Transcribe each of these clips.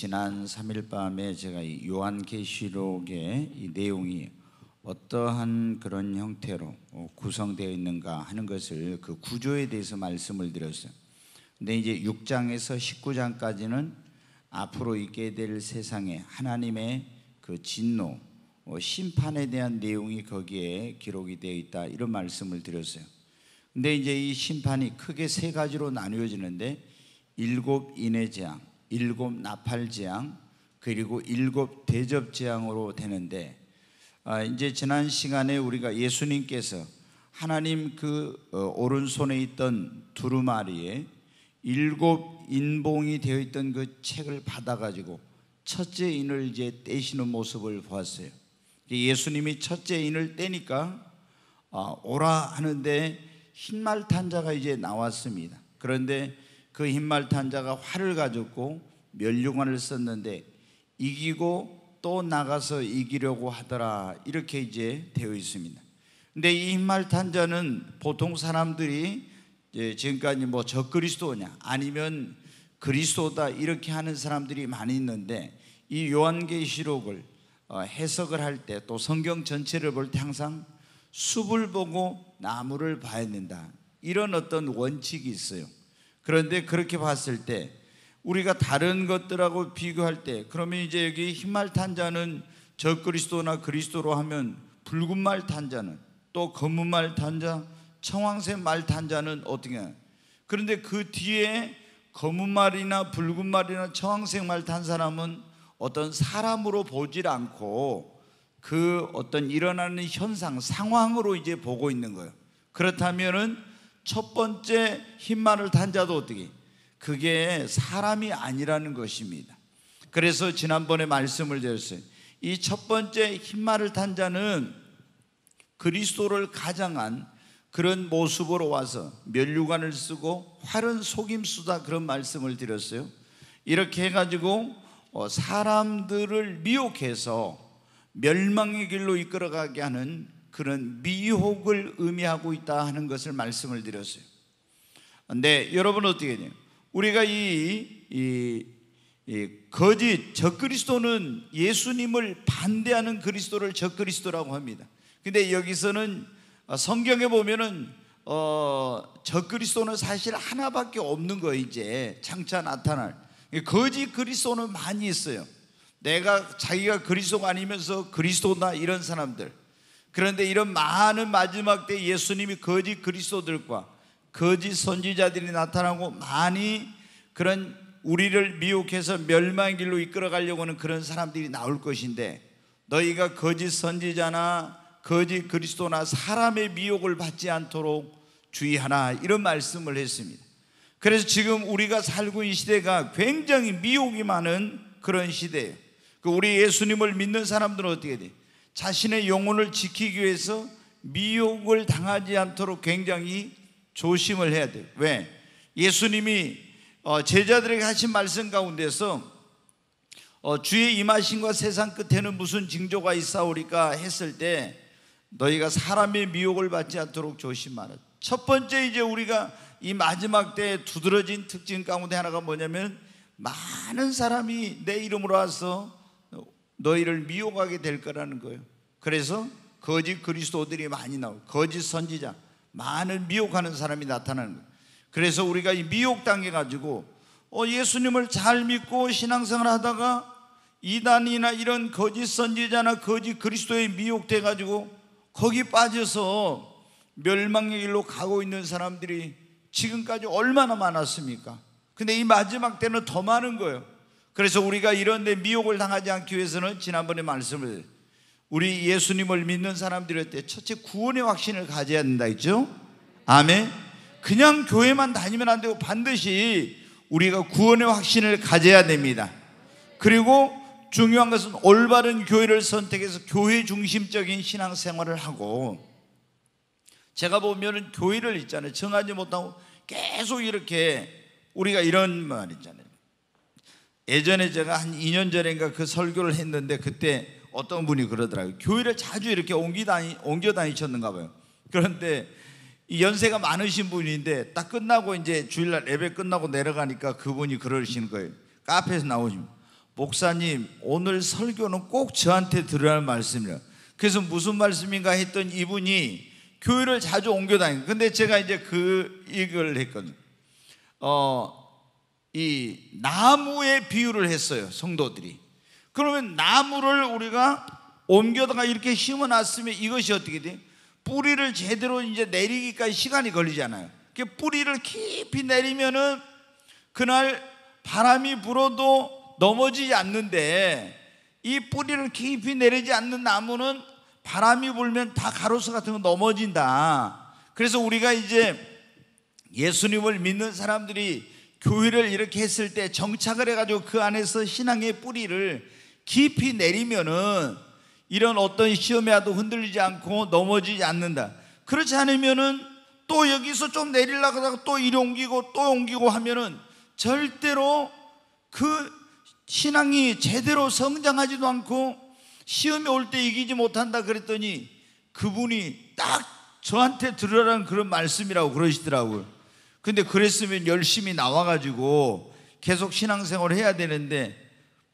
지난 3일 밤에 제가 요한계시록의 이 내용이 어떠한 그런 형태로 어, 구성되어 있는가 하는 것을 그 구조에 대해서 말씀을 드렸어요. 근데 이제 6장에서 19장까지는 앞으로 있게 될 세상에 하나님의 그 진노, 어, 심판에 대한 내용이 거기에 기록이 되어 있다 이런 말씀을 드렸어요. 근데 이제 이 심판이 크게 세 가지로 나뉘어지는데 일곱 인의 재앙, 일곱 나팔지향 그리고 일곱 대접지향으로 되는데 아, 이제 지난 시간에 우리가 예수님께서 하나님 그 어, 오른손에 있던 두루마리에 일곱 인봉이 되어 있던 그 책을 받아가지고 첫째 인을 이제 떼시는 모습을 보았어요. 예수님이 첫째 인을 떼니까 아, 오라 하는데 흰 말탄자가 이제 나왔습니다. 그런데 그흰말탄 자가 활을 가졌고 면류관을 썼는데 이기고 또 나가서 이기려고 하더라 이렇게 이제 되어 있습니다. 근데 이 힌말탄 자는 보통 사람들이 지금까지 뭐 적그리스도냐 아니면 그리스도다 이렇게 하는 사람들이 많이 있는데 이 요한계시록을 어, 해석을 할 때 또 성경 전체를 볼 때 항상 숲을 보고 나무를 봐야 된다 이런 어떤 원칙이 있어요. 그런데 그렇게 봤을 때 우리가 다른 것들하고 비교할 때 그러면 이제 여기 흰말 탄자는 저 그리스도나 그리스도로 하면 붉은 말 탄자는 또 검은 말 탄자, 청황색 말 탄자는 어떻게 하냐. 그런데 그 뒤에 검은 말이나 붉은 말이나 청황색 말 탄 사람은 어떤 사람으로 보질 않고 그 어떤 일어나는 현상, 상황으로 이제 보고 있는 거예요. 그렇다면은 첫 번째 흰말을 단 자도 어떻게? 그게 사람이 아니라는 것입니다. 그래서 지난번에 말씀을 드렸어요. 이 첫 번째 흰말을 단 자는 그리스도를 가장한 그런 모습으로 와서 면류관을 쓰고 활은 속임수다 그런 말씀을 드렸어요. 이렇게 해가지고 어, 사람들을 미혹해서 멸망의 길로 이끌어가게 하는 그런 미혹을 의미하고 있다 하는 것을 말씀을 드렸어요. 근데 여러분 어떻게 돼요? 우리가 이, 이, 이 거짓 적그리스도는 예수님을 반대하는 그리스도를 적그리스도라고 합니다. 근데 여기서는 어, 성경에 보면은 어, 적그리스도는 사실 하나밖에 없는 거 이제 장차 나타날 거짓 그리스도는 많이 있어요. 내가 자기가 그리스도가 아니면서 그리스도다 이런 사람들 그런데 이런 많은 마지막 때 예수님이 거짓 그리스도들과 거짓 선지자들이 나타나고 많이 그런 우리를 미혹해서 멸망 길로 이끌어 가려고 하는 그런 사람들이 나올 것인데 너희가 거짓 선지자나 거짓 그리스도나 사람의 미혹을 받지 않도록 주의하나 이런 말씀을 했습니다. 그래서 지금 우리가 살고 있는 시대가 굉장히 미혹이 많은 그런 시대예요. 그 우리 예수님을 믿는 사람들은 어떻게 돼요? 자신의 영혼을 지키기 위해서 미혹을 당하지 않도록 굉장히 조심을 해야 돼요. 왜? 예수님이 어, 제자들에게 하신 말씀 가운데서 어, 주의 임하신과 세상 끝에는 무슨 징조가 있사오리까 했을 때 너희가 사람의 미혹을 받지 않도록 조심하라. 첫 번째 이제 우리가 이 마지막 때에 두드러진 특징 가운데 하나가 뭐냐면 많은 사람이 내 이름으로 와서 너희를 미혹하게 될 거라는 거예요. 그래서 거짓 그리스도들이 많이 나오고 거짓 선지자 많은 미혹하는 사람이 나타나는 거예요. 그래서 우리가 이 미혹당해 가지고 어, 예수님을 잘 믿고 신앙생활 하다가 이단이나 이런 거짓 선지자나 거짓 그리스도에 미혹돼 가지고 거기 빠져서 멸망의 길로 가고 있는 사람들이 지금까지 얼마나 많았습니까? 근데 이 마지막 때는 더 많은 거예요. 그래서 우리가 이런 데 미혹을 당하지 않기 위해서는 지난번에 말씀을 우리 예수님을 믿는 사람들일 때 첫째 구원의 확신을 가져야 된다 했죠? 아멘. 그냥 교회만 다니면 안 되고 반드시 우리가 구원의 확신을 가져야 됩니다. 그리고 중요한 것은 올바른 교회를 선택해서 교회 중심적인 신앙생활을 하고 제가 보면 교회를 있잖아요. 정하지 못하고 계속 이렇게 우리가 이런 말 있잖아요. 예전에 제가 한 2년 전인가 그 설교를 했는데 그때 어떤 분이 그러더라고요. 교회를 자주 이렇게 옮기 다니, 옮겨 다니셨는가 봐요. 그런데 연세가 많으신 분인데 딱 끝나고 이제 주일날 예배 끝나고 내려가니까 그분이 그러시는 거예요. 카페에서 나오시 목사님 오늘 설교는 꼭 저한테 들어야 할 말씀이라. 그래서 무슨 말씀인가 했던 이분이 교회를 자주 옮겨 다니는. 근데 제가 이제 그 얘기를 했거든요. 어이 나무의 비유를 했어요. 성도들이. 그러면 나무를 우리가 옮겨다가 이렇게 심어 놨으면 이것이 어떻게 돼? 뿌리를 제대로 이제 내리기까지 시간이 걸리잖아요. 그 뿌리를 깊이 내리면은 그날 바람이 불어도 넘어지지 않는데 이 뿌리를 깊이 내리지 않는 나무는 바람이 불면 다 가로수 같은 거 넘어진다. 그래서 우리가 이제 예수님을 믿는 사람들이 교회를 이렇게 했을 때 정착을 해가지고 그 안에서 신앙의 뿌리를 깊이 내리면은 이런 어떤 시험에 와도 흔들리지 않고 넘어지지 않는다. 그렇지 않으면은 또 여기서 좀 내리려고 하다가 또 이리 옮기고 또 옮기고 하면은 절대로 그 신앙이 제대로 성장하지도 않고 시험에올 때 이기지 못한다 그랬더니 그분이 딱 저한테 들으라는 그런 말씀이라고 그러시더라고요. 근데 그랬으면 열심히 나와가지고 계속 신앙생활 해야 되는데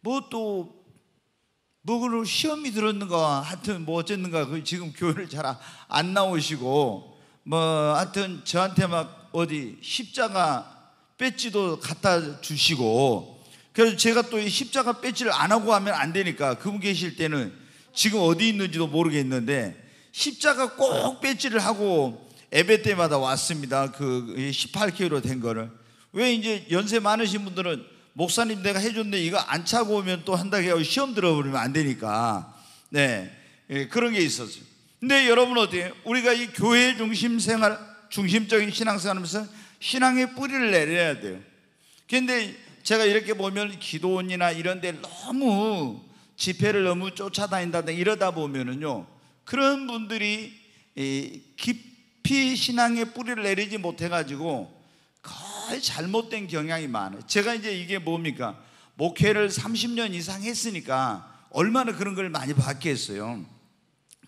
뭐 또 뭐그로 시험이 들었는가 하여튼 뭐 어쨌는가 그 지금 교회를 잘 안 나오시고 뭐 하여튼 저한테 막 어디 십자가 배지도 갖다 주시고 그래서 제가 또 이 십자가 배지를 안 하고 하면 안 되니까 그분 계실 때는 지금 어디 있는지도 모르겠는데 십자가 꼭 배지를 하고 예배 때마다 왔습니다. 그 18kg로 된 거를. 왜 이제 연세 많으신 분들은 목사님 내가 해줬는데 이거 안 차고 오면 또 한다고 해요. 시험 들어버리면 안 되니까. 네. 예, 그런 게 있었어요. 근데 여러분 어때요? 우리가 이 교회 중심 생활, 중심적인 신앙생활 하면서 신앙의 뿌리를 내려야 돼요. 근데 제가 이렇게 보면 기도원이나 이런 데 너무 집회를 너무 쫓아다닌다든가 이러다 보면은요. 그런 분들이 깊 깊이 신앙의 뿌리를 내리지 못해가지고 거의 잘못된 경향이 많아요. 제가 이제 이게 뭡니까? 목회를 30년 이상 했으니까 얼마나 그런 걸 많이 봤겠어요.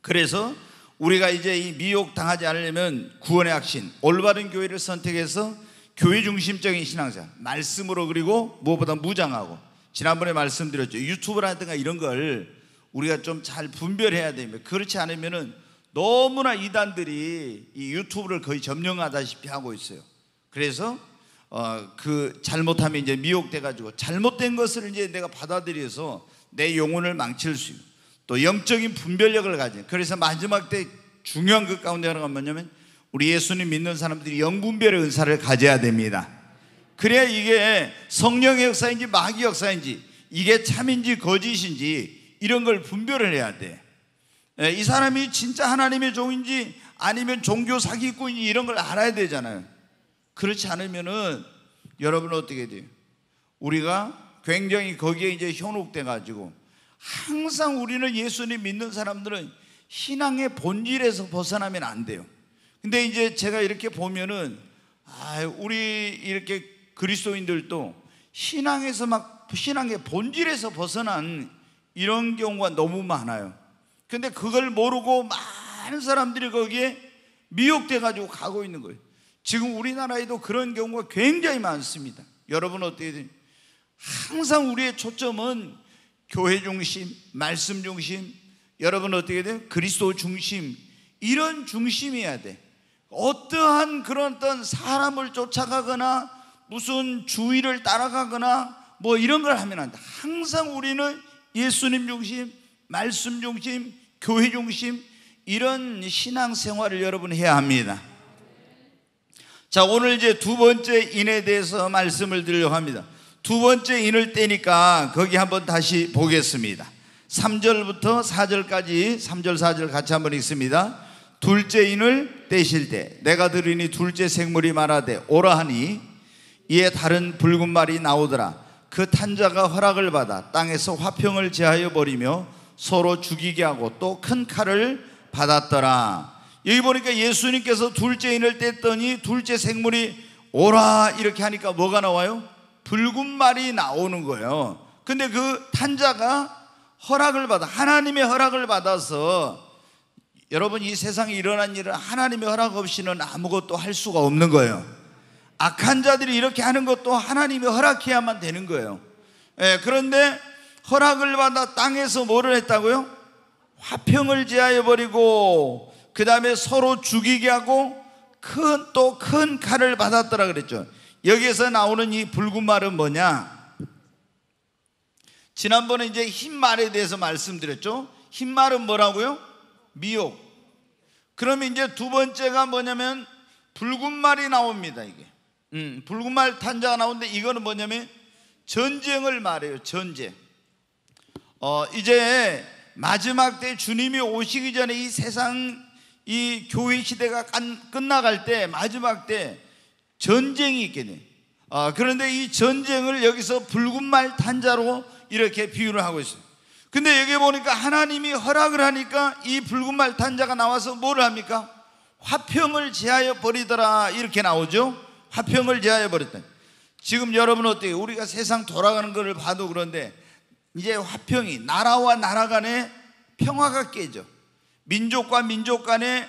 그래서 우리가 이제 이 미혹 당하지 않으려면 구원의 확신, 올바른 교회를 선택해서 교회 중심적인 신앙생활, 말씀으로 그리고 무엇보다 무장하고 지난번에 말씀드렸죠. 유튜브라든가 이런 걸 우리가 좀 잘 분별해야 됩니다. 그렇지 않으면은 너무나 이단들이 이 유튜브를 거의 점령하다시피 하고 있어요. 그래서 어, 그 잘못하면 이제 미혹돼가지고 잘못된 것을 이제 내가 받아들여서 내 영혼을 망칠 수 있고 또 영적인 분별력을 가진 그래서 마지막 때 중요한 그 가운데 하나가 뭐냐면 우리 예수님 믿는 사람들이 영분별의 은사를 가져야 됩니다. 그래야 이게 성령의 역사인지 마귀 역사인지 이게 참인지 거짓인지 이런 걸 분별을 해야 돼. 예, 이 사람이 진짜 하나님의 종인지 아니면 종교 사기꾼인지 이런 걸 알아야 되잖아요. 그렇지 않으면은 여러분 어떻게 돼요? 우리가 굉장히 거기에 이제 현혹돼 가지고 항상 우리는 예수님 믿는 사람들은 신앙의 본질에서 벗어나면 안 돼요. 근데 이제 제가 이렇게 보면은 아, 우리 이렇게 그리스도인들도 신앙에서 막 신앙의 본질에서 벗어난 이런 경우가 너무 많아요. 근데 그걸 모르고 많은 사람들이 거기에 미혹돼 가지고 가고 있는 거예요. 지금 우리나라에도 그런 경우가 굉장히 많습니다. 여러분 어떻게 됩니 항상 우리의 초점은 교회 중심, 말씀 중심, 여러분 어떻게 돼요? 그리스도 중심, 이런 중심이어야 돼. 어떠한 그런 어떤 사람을 쫓아가거나 무슨 주의를 따라가거나 뭐 이런 걸 하면 안 돼. 항상 우리는 예수님 중심, 말씀 중심, 교회 중심 이런 신앙 생활을 여러분 해야 합니다. 자, 오늘 이제 두 번째 인에 대해서 말씀을 드리려고 합니다. 두 번째 인을 떼니까 거기 한번 다시 보겠습니다. 3절부터 4절까지 3절 4절 같이 한번 읽습니다. 둘째 인을 떼실 때 내가 들으니 둘째 생물이 말하되 오라 하니 이에 다른 붉은 말이 나오더라 그 탄자가 허락을 받아 땅에서 화평을 제하여 버리며 서로 죽이게 하고 또 큰 칼을 받았더라. 여기 보니까 예수님께서 둘째 인을 뗐더니 둘째 생물이 오라 이렇게 하니까 뭐가 나와요? 붉은 말이 나오는 거예요. 근데 그 탄자가 허락을 받아 하나님의 허락을 받아서 여러분 이 세상에 일어난 일은 하나님의 허락 없이는 아무것도 할 수가 없는 거예요. 악한 자들이 이렇게 하는 것도 하나님이 허락해야만 되는 거예요. 예, 그런데 허락을 받아 땅에서 뭐를 했다고요? 화평을 제하여 버리고 그 다음에 서로 죽이게 하고 큰 또 큰 칼을 받았더라 그랬죠. 여기에서 나오는 이 붉은 말은 뭐냐? 지난번에 이제 흰 말에 대해서 말씀드렸죠. 흰 말은 뭐라고요? 미혹. 그러 이제 두 번째가 뭐냐면 붉은 말이 나옵니다 이게. 음, 붉은 말 탄자가 나오는데 이거는 뭐냐면 전쟁을 말해요. 전쟁. 어, 이제 마지막 때 주님이 오시기 전에 이 세상 이 교회 시대가 깐, 끝나갈 때 마지막 때 전쟁이 있겠네. 어, 그런데 이 전쟁을 여기서 붉은 말 탄자로 이렇게 비유를 하고 있어요. 근데 여기 보니까 하나님이 허락을 하니까 이 붉은 말 탄자가 나와서 뭘 합니까? 화평을 제하여 버리더라 이렇게 나오죠. 화평을 제하여 버렸다. 지금 여러분 어때요? 우리가 세상 돌아가는 것을 봐도 그런데 이제 화평이 나라와 나라 간의 평화가 깨져 민족과 민족 간의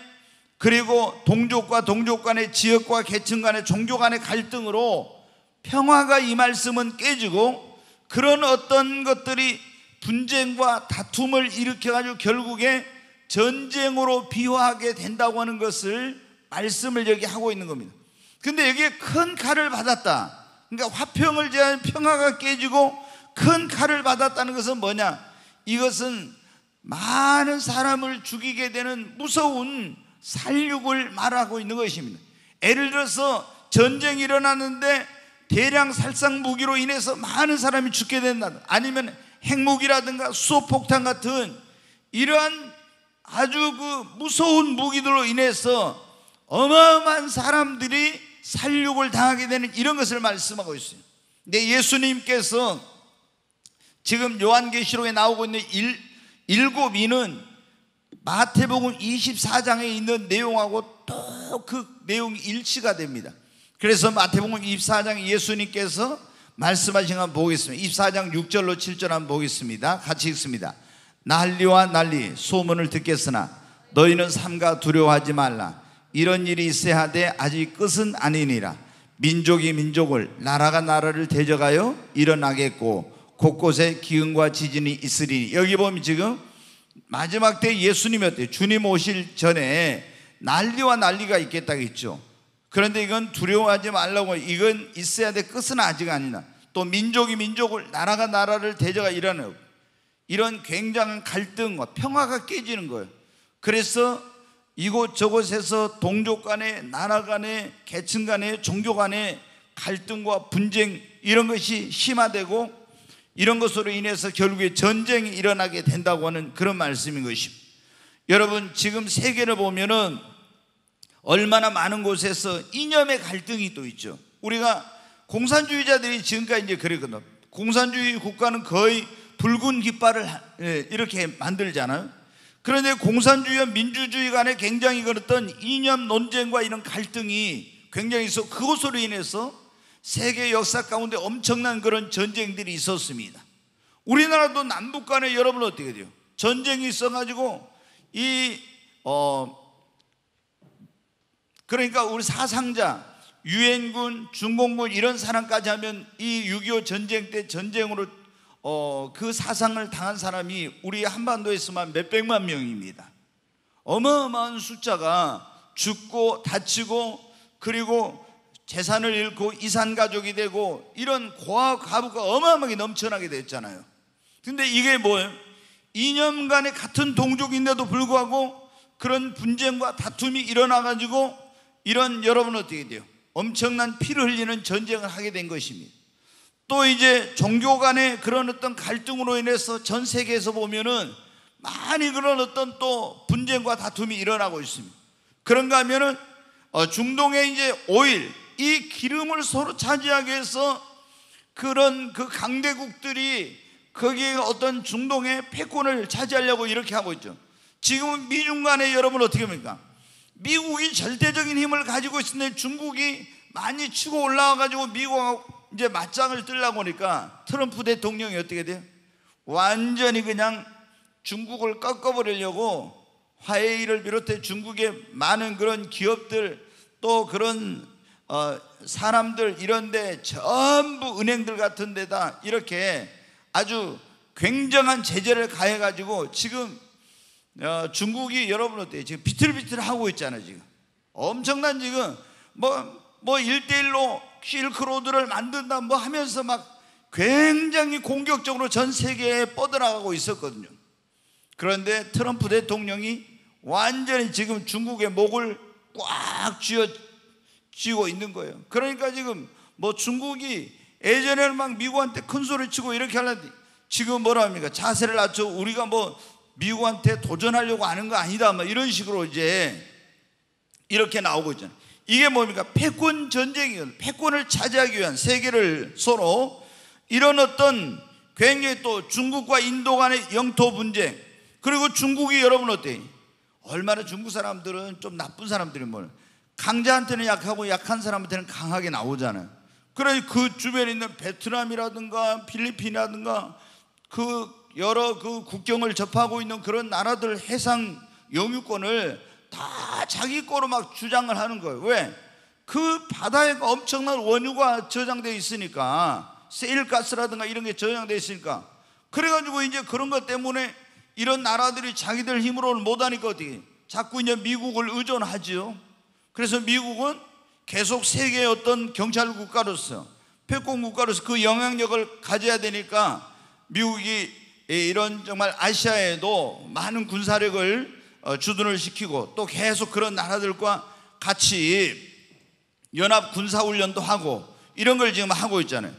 그리고 동족과 동족 간의 지역과 계층 간의 종교 간의 갈등으로 평화가 이 말씀은 깨지고 그런 어떤 것들이 분쟁과 다툼을 일으켜가지고 결국에 전쟁으로 비화하게 된다고 하는 것을 말씀을 여기 하고 있는 겁니다. 근데 여기에 큰 칼을 받았다. 그러니까 화평을 제한 평화가 깨지고 큰 칼을 받았다는 것은 뭐냐? 이것은 많은 사람을 죽이게 되는 무서운 살육을 말하고 있는 것입니다. 예를 들어서 전쟁이 일어났는데 대량 살상 무기로 인해서 많은 사람이 죽게 된다. 아니면 핵무기라든가 수소폭탄 같은 이러한 아주 그 무서운 무기들로 인해서 어마어마한 사람들이 살육을 당하게 되는 이런 것을 말씀하고 있어요. 근데 예수님께서 지금 요한계시록에 나오고 있는 일, 일곱 인은 마태복음 24장에 있는 내용하고 또그 내용이 일치가 됩니다. 그래서 마태복음 24장 예수님께서 말씀하신 한 보겠습니다. 24장 6절로 7절 한번 보겠습니다. 같이 읽습니다. 난리와 난리 소문을 듣겠으나 너희는 삼가 두려워하지 말라. 이런 일이 있어야 하되 아직 끝은 아니니라. 민족이 민족을 나라가 나라를 대적하여 일어나겠고 곳곳에 기흥과 지진이 있으리니 여기 보면 지금 마지막 때 예수님이 어때 주님 오실 전에 난리와 난리가 있겠다 했죠 그런데 이건 두려워하지 말라고 이건 있어야 돼 끝은 아직 아니다 또 민족이 민족을 나라가 나라를 대저가 일어나고 이런 굉장한 갈등과 평화가 깨지는 거예요 그래서 이곳 저곳에서 동족 간에 나라 간에 계층 간에 종교 간에 갈등과 분쟁 이런 것이 심화되고 이런 것으로 인해서 결국에 전쟁이 일어나게 된다고 하는 그런 말씀인 것입니다. 여러분 지금 세계를 보면은 얼마나 많은 곳에서 이념의 갈등이 또 있죠. 우리가 공산주의자들이 지금까지 이제 그랬거든. 공산주의 국가는 거의 붉은 깃발을 예, 이렇게 만들잖아요. 그런데 공산주의와 민주주의 간에 굉장히 그랬던 이념 논쟁과 이런 갈등이 굉장히 있어 그것으로 인해서 세계 역사 가운데 엄청난 그런 전쟁들이 있었습니다. 우리나라도 남북 간에 여러분 어떻게 돼요? 전쟁이 있어가지고 이 어 그러니까 우리 사상자 유엔군 중공군 이런 사람까지 하면 이 6.25 전쟁 때 전쟁으로 어 그 사상을 당한 사람이 우리 한반도에서만 몇 백만 명입니다. 어마어마한 숫자가 죽고 다치고 그리고 재산을 잃고 이산 가족이 되고 이런 고아 가부가 어마어마하게 넘쳐나게 됐잖아요. 근데 이게 뭐예요? 2년간의 같은 동족인데도 불구하고 그런 분쟁과 다툼이 일어나가지고 이런 여러분 어떻게 돼요? 엄청난 피를 흘리는 전쟁을 하게 된 것입니다. 또 이제 종교 간의 그런 어떤 갈등으로 인해서 전 세계에서 보면은 많이 그런 어떤 또 분쟁과 다툼이 일어나고 있습니다. 그런가 하면은 어, 중동에 이제 오일 이 기름을 서로 차지하게해서 그런 그 강대국들이 거기에 어떤 중동의 패권을 차지하려고 이렇게 하고 있죠. 지금은 미중 간에 여러분 어떻게 합니까? 미국이 절대적인 힘을 가지고 있는데 중국이 많이 치고 올라와 가지고 미국하고 이제 맞짱을 뜨려고 하니까 트럼프 대통령이 어떻게 돼요? 완전히 그냥 중국을 꺾어버리려고 화웨이를 비롯해 중국의 많은 그런 기업들 또 그런 어, 사람들 이런데 전부 은행들 같은 데다 이렇게 아주 굉장한 제재를 가해가지고 지금 어, 중국이 여러분 어때요? 지금 비틀비틀 하고 있잖아요 지금 엄청난 지금 뭐뭐 뭐 일대일로 실크로드를 만든다 뭐 하면서 막 굉장히 공격적으로 전 세계에 뻗어나가고 있었거든요 그런데 트럼프 대통령이 완전히 지금 중국의 목을 꽉 쥐어 지고 있는 거예요. 그러니까 지금 뭐 중국이 예전에는 막 미국한테 큰 소리 치고 이렇게 하는데 지금 뭐라 합니까? 자세를 낮춰 우리가 뭐 미국한테 도전하려고 하는 거 아니다. 막 이런 식으로 이제 이렇게 나오고 있잖아요. 이게 뭡니까? 패권 전쟁이거든요. 패권을 차지하기 위한 세계를 서로 이런 어떤 굉장히 또 중국과 인도 간의 영토 분쟁 그리고 중국이 여러분 어때요? 얼마나 중국 사람들은 좀 나쁜 사람들이 뭐예요? 강자한테는 약하고 약한 사람한테는 강하게 나오잖아요. 그래 그 주변에 있는 베트남이라든가 필리핀이라든가 그 여러 그 국경을 접하고 있는 그런 나라들 해상 영유권을 다 자기 거로 막 주장을 하는 거예요. 왜? 그 바다에 엄청난 원유가 저장되어 있으니까 세일가스라든가 이런 게 저장되어 있으니까 그래가지고 이제 그런 것 때문에 이런 나라들이 자기들 힘으로는 못하니까 어떻게 자꾸 이제 미국을 의존하지요. 그래서 미국은 계속 세계의 어떤 경찰 국가로서 패권 국가로서 그 영향력을 가져야 되니까 미국이 이런 정말 아시아에도 많은 군사력을 어, 주둔을 시키고 또 계속 그런 나라들과 같이 연합 군사훈련도 하고 이런 걸 지금 하고 있잖아요.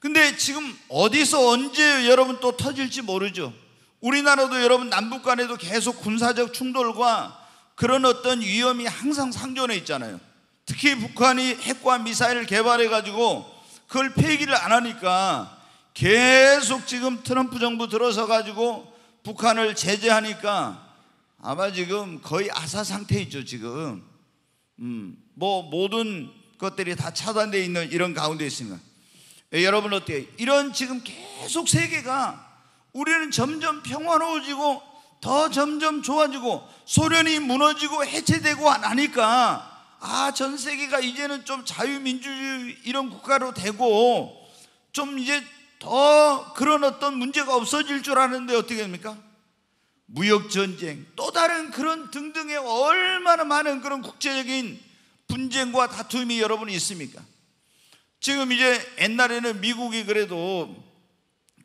근데 지금 어디서 언제 여러분 또 터질지 모르죠. 우리나라도 여러분 남북 간에도 계속 군사적 충돌과 그런 어떤 위험이 항상 상존해 있잖아요. 특히 북한이 핵과 미사일을 개발해 가지고 그걸 폐기를 안 하니까 계속 지금 트럼프 정부 들어서 가지고 북한을 제재하니까 아마 지금 거의 아사 상태 있죠 지금. 음, 뭐 모든 것들이 다 차단되어 있는 이런 가운데 있습니다. 예, 여러분 어때요? 이런 지금 계속 세계가 우리는 점점 평화로워지고 더 점점 좋아지고 소련이 무너지고 해체되고 나니까 아, 전 세계가 이제는 좀 자유민주주의 이런 국가로 되고 좀 이제 더 그런 어떤 문제가 없어질 줄 아는데 어떻게 됩니까? 무역전쟁, 또 다른 그런 등등의 얼마나 많은 그런 국제적인 분쟁과 다툼이 여러분이 있습니까? 지금 이제 옛날에는 미국이 그래도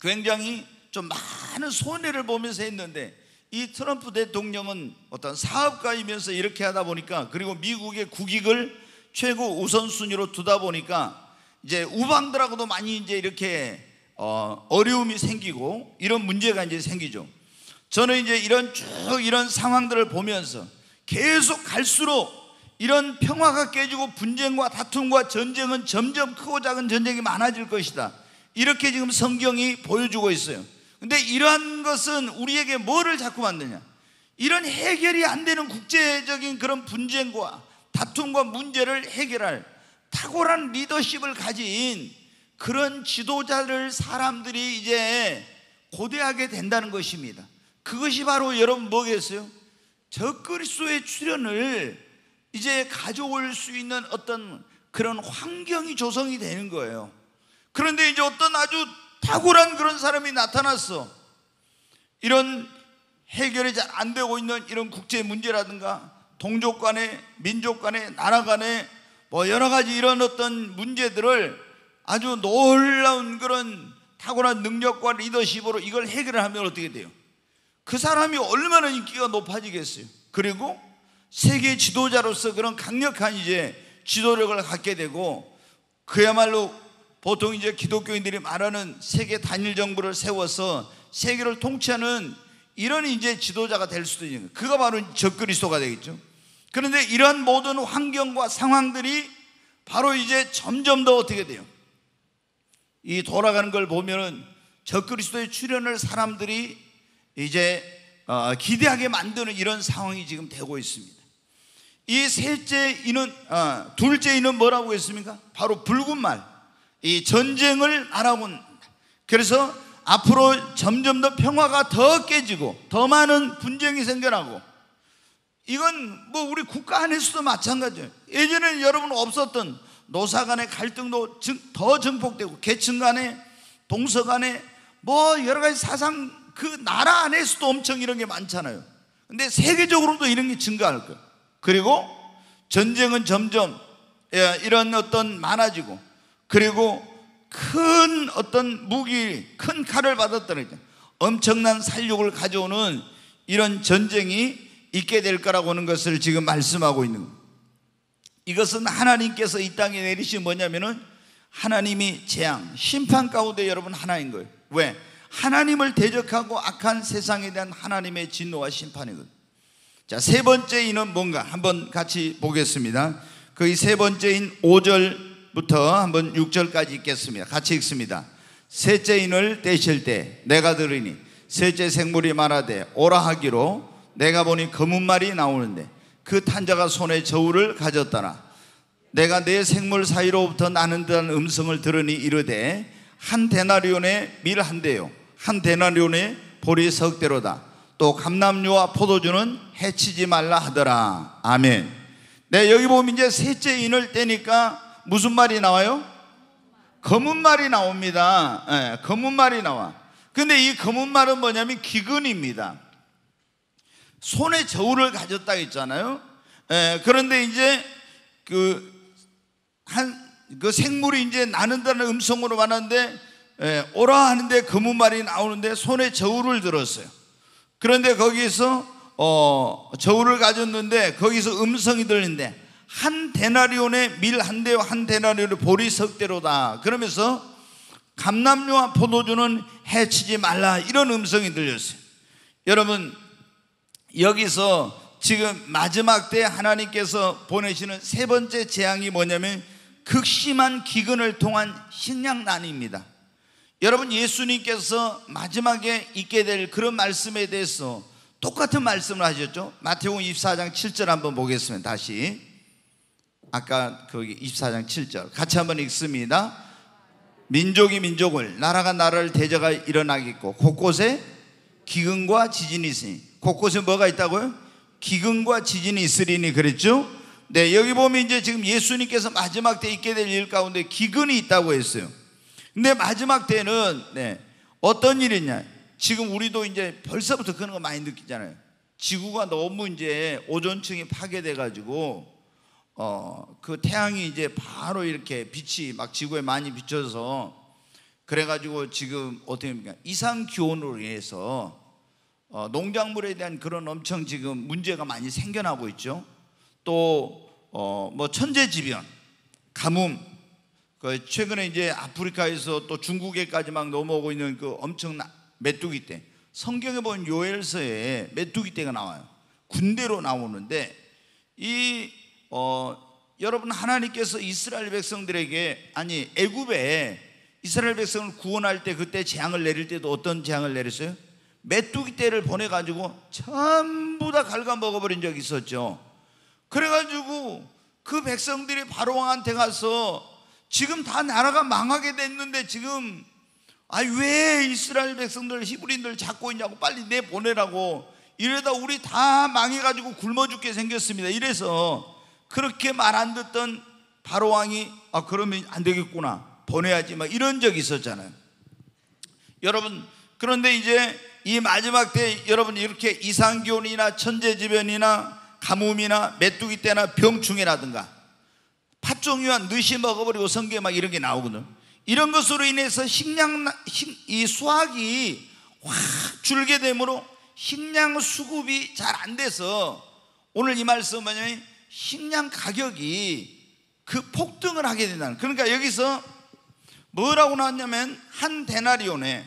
굉장히 좀 많은 손해를 보면서 했는데 이 트럼프 대통령은 어떤 사업가이면서 이렇게 하다 보니까 그리고 미국의 국익을 최고 우선순위로 두다 보니까 이제 우방들하고도 많이 이제 이렇게 어, 어려움이 생기고 이런 문제가 이제 생기죠. 저는 이제 이런 쭉 이런 상황들을 보면서 계속 갈수록 이런 평화가 깨지고 분쟁과 다툼과 전쟁은 점점 크고 작은 전쟁이 많아질 것이다. 이렇게 지금 성경이 보여주고 있어요. 근데 이러한 것은 우리에게 뭐를 자꾸 만드냐? 이런 해결이 안 되는 국제적인 그런 분쟁과 다툼과 문제를 해결할 탁월한 리더십을 가진 그런 지도자를 사람들이 이제 고대하게 된다는 것입니다. 그것이 바로 여러분 뭐겠어요? 저 그리스도의 출현을 이제 가져올 수 있는 어떤 그런 환경이 조성이 되는 거예요. 그런데 이제 어떤 아주 탁월한 그런 사람이 나타났어. 이런 해결이 잘 안 되고 있는 이런 국제 문제라든가 동족 간에 민족 간에 나라 간에 뭐 여러 가지 이런 어떤 문제들을 아주 놀라운 그런 탁월한 능력과 리더십으로 이걸 해결을 하면 어떻게 돼요? 그 사람이 얼마나 인기가 높아지겠어요. 그리고 세계 지도자로서 그런 강력한 이제 지도력을 갖게 되고 그야말로 보통 이제 기독교인들이 말하는 세계 단일 정부를 세워서 세계를 통치하는 이런 이제 지도자가 될 수도 있는 거예요. 그가 바로 적그리스도가 되겠죠. 그런데 이러 모든 환경과 상황들이 바로 이제 점점 더 어떻게 돼요? 이 돌아가는 걸 보면은 적그리스도의 출현을 사람들이 이제 어, 기대하게 만드는 이런 상황이 지금 되고 있습니다. 이 셋째 이는 어, 둘째 이는 뭐라고 했습니까? 바로 붉은 말. 이 전쟁을 알아본 그래서 앞으로 점점 더 평화가 더 깨지고 더 많은 분쟁이 생겨나고 이건 뭐 우리 국가 안에서도 마찬가지예요. 예전에는 여러분 없었던 노사 간의 갈등도 더 증폭되고 계층 간의 동서 간의 뭐 여러 가지 사상 그 나라 안에서도 엄청 이런 게 많잖아요. 근데 세계적으로도 이런 게 증가할 거예요. 그리고 전쟁은 점점 예, 이런 어떤 많아지고 그리고 큰 어떤 무기, 큰 칼을 받았더니 엄청난 살육을 가져오는 이런 전쟁이 있게 될 거라고 하는 것을 지금 말씀하고 있는 이것은 하나님께서 이 땅에 내리신 뭐냐면은 하나님이 재앙, 심판 가운데 여러분 하나인 거예요. 왜? 하나님을 대적하고 악한 세상에 대한 하나님의 진노와 심판이거든요. 자, 세 번째 인은 뭔가 한번 같이 보겠습니다. 그 세 번째인 5절 1절부터 한번 6절까지 읽겠습니다. 같이 읽습니다. 셋째 인을 떼실 때 내가 들으니 셋째 생물이 말하되 오라 하기로 내가 보니 검은 말이 나오는데 그 탄자가 손에 저울을 가졌다나 내가 내 생물 사이로부터 나는 듯한 음성을 들으니 이르되 한 데나리온의 밀한 대요 한 데나리온의 보리 석 대로다 또 감남류와 포도주는 해치지 말라 하더라 아멘 네 여기 보면 이제 셋째 인을 떼니까 무슨 말이 나와요? 검은 말이 나옵니다. 네, 검은 말이 나와. 근데 이 검은 말은 뭐냐면 기근입니다. 손에 저울을 가졌다 했잖아요. 네, 그런데 이제 그한그 그 생물이 이제 나는다는 음성으로 왔는데 에, 예, 오라 하는데 검은 말이 나오는데 손에 저울을 들었어요. 그런데 거기서 어, 저울을 가졌는데 거기서 음성이 들리는데 한대나리온의밀한 대와 한대나리온의 보리 석대로다. 그러면서 감남료와 포도주는 해치지 말라 이런 음성이 들렸어요. 여러분 여기서 지금 마지막 때 하나님께서 보내시는 세 번째 재앙이 뭐냐면 극심한 기근을 통한 식량난입니다. 여러분 예수님께서 마지막에 있게 될 그런 말씀에 대해서 똑같은 말씀을 하셨죠. 마태복음 24장 7절 한번 보겠습니다. 다시 아까 거기 24장 7절 같이 한번 읽습니다. 민족이 민족을 나라가 나라를 대적하 일어나겠고 곳곳에 기근과 지진이 있으니 곳곳에 뭐가 있다고요? 기근과 지진이 있으리니 그랬죠? 네, 여기 보면 이제 지금 예수님께서 마지막 때 있게 될 일 가운데 기근이 있다고 했어요. 근데 마지막 때는 네, 어떤 일이냐? 지금 우리도 이제 벌써부터 그런 거 많이 느끼잖아요. 지구가 너무 이제 오존층이 파괴돼 가지고 어, 그 태양이 이제 바로 이렇게 빛이 막 지구에 많이 비춰서 져 그래가지고 지금 어떻게 됩니까? 이상 기온으로 인해서 어, 농작물에 대한 그런 엄청 지금 문제가 많이 생겨나고 있죠. 또, 어, 뭐 천재지변, 가뭄, 그 최근에 이제 아프리카에서 또 중국에까지 막 넘어오고 있는 그 엄청난 메뚜기 떼. 성경에 본 요엘서에 메뚜기 떼가 나와요. 군대로 나오는데 이 어, 여러분 하나님께서 이스라엘 백성들에게 아니 애굽에 이스라엘 백성을 구원할 때 그때 재앙을 내릴 때도 어떤 재앙을 내렸어요? 메뚜기 떼를 보내가지고 전부 다 갉아먹어버린 적이 있었죠. 그래가지고 그 백성들이 바로왕한테 가서 지금 다 나라가 망하게 됐는데 지금 아왜 이스라엘 백성들 히브리인들 잡고 있냐고 빨리 내보내라고 이러다 우리 다 망해가지고 굶어 죽게 생겼습니다. 이래서 그렇게 말 안 듣던 바로 왕이 아 그러면 안 되겠구나 보내야지 막 이런 적이 있었잖아요. 여러분 그런데 이제 이 마지막 때 여러분 이렇게 이상기온이나 천재지변이나 가뭄이나 메뚜기 때나 병충해라든가 팥종류와 느시 먹어버리고 성게 막 이런 게 나오거든. 이런 것으로 인해서 식량 이 수확이 확 줄게 되므로 식량 수급이 잘 안 돼서 오늘 이 말씀은 식량 가격이 그 폭등을 하게 된다는 그러니까 여기서 뭐라고 나왔냐면 한 데나리온에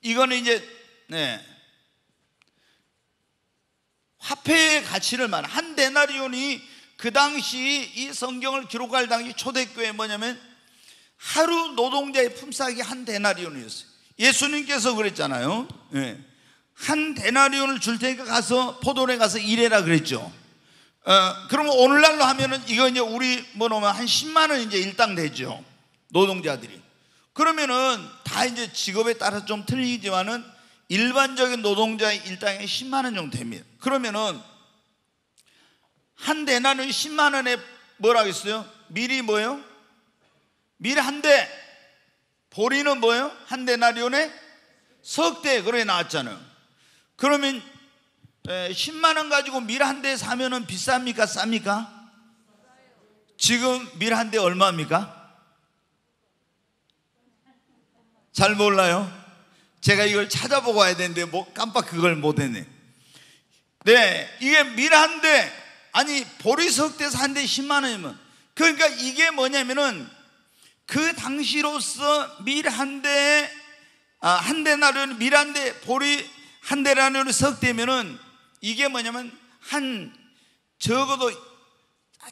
이거는 이제 네, 화폐의 가치를 말. 한 데나리온이 그 당시 이 성경을 기록할 당시 초대교회 뭐냐면 하루 노동자의 품삯이 한 데나리온이었어요. 예수님께서 그랬잖아요. 네. 한대나리온을줄 테니까 가서 포도원에 가서 일해라 그랬죠. 어, 그러면 오늘날로 하면은 이거 이제 우리 뭐 놓으면 한 10만 원 이제 일당 되죠. 노동자들이. 그러면은 다 이제 직업에 따라 좀 틀리지만은 일반적인 노동자의 일당에 10만 원 정도 됩니다. 그러면은 한 대나는 10만 원에 뭐라고 했어요? 미리 뭐요? 미한 대. 보리는 뭐요? 한 대나리온에 석 대. 그래 나왔잖아요. 그러면 10만 원 가지고 밀 한 대 사면은 비쌉니까? 쌉니까? 지금 밀 한 대 얼마입니까? 잘 몰라요. 제가 이걸 찾아보고 와야 되는데 뭐 깜빡 그걸 못 했네. 네, 이게 밀 한 대, 아니 보리석대서 대 10만 원이면 그러니까 이게 뭐냐면은 그 당시로서 밀 한대 아, 한 대나르는 밀 한 대 보리 한 대를 안으로 석 되면은 이게 뭐냐면 한 적어도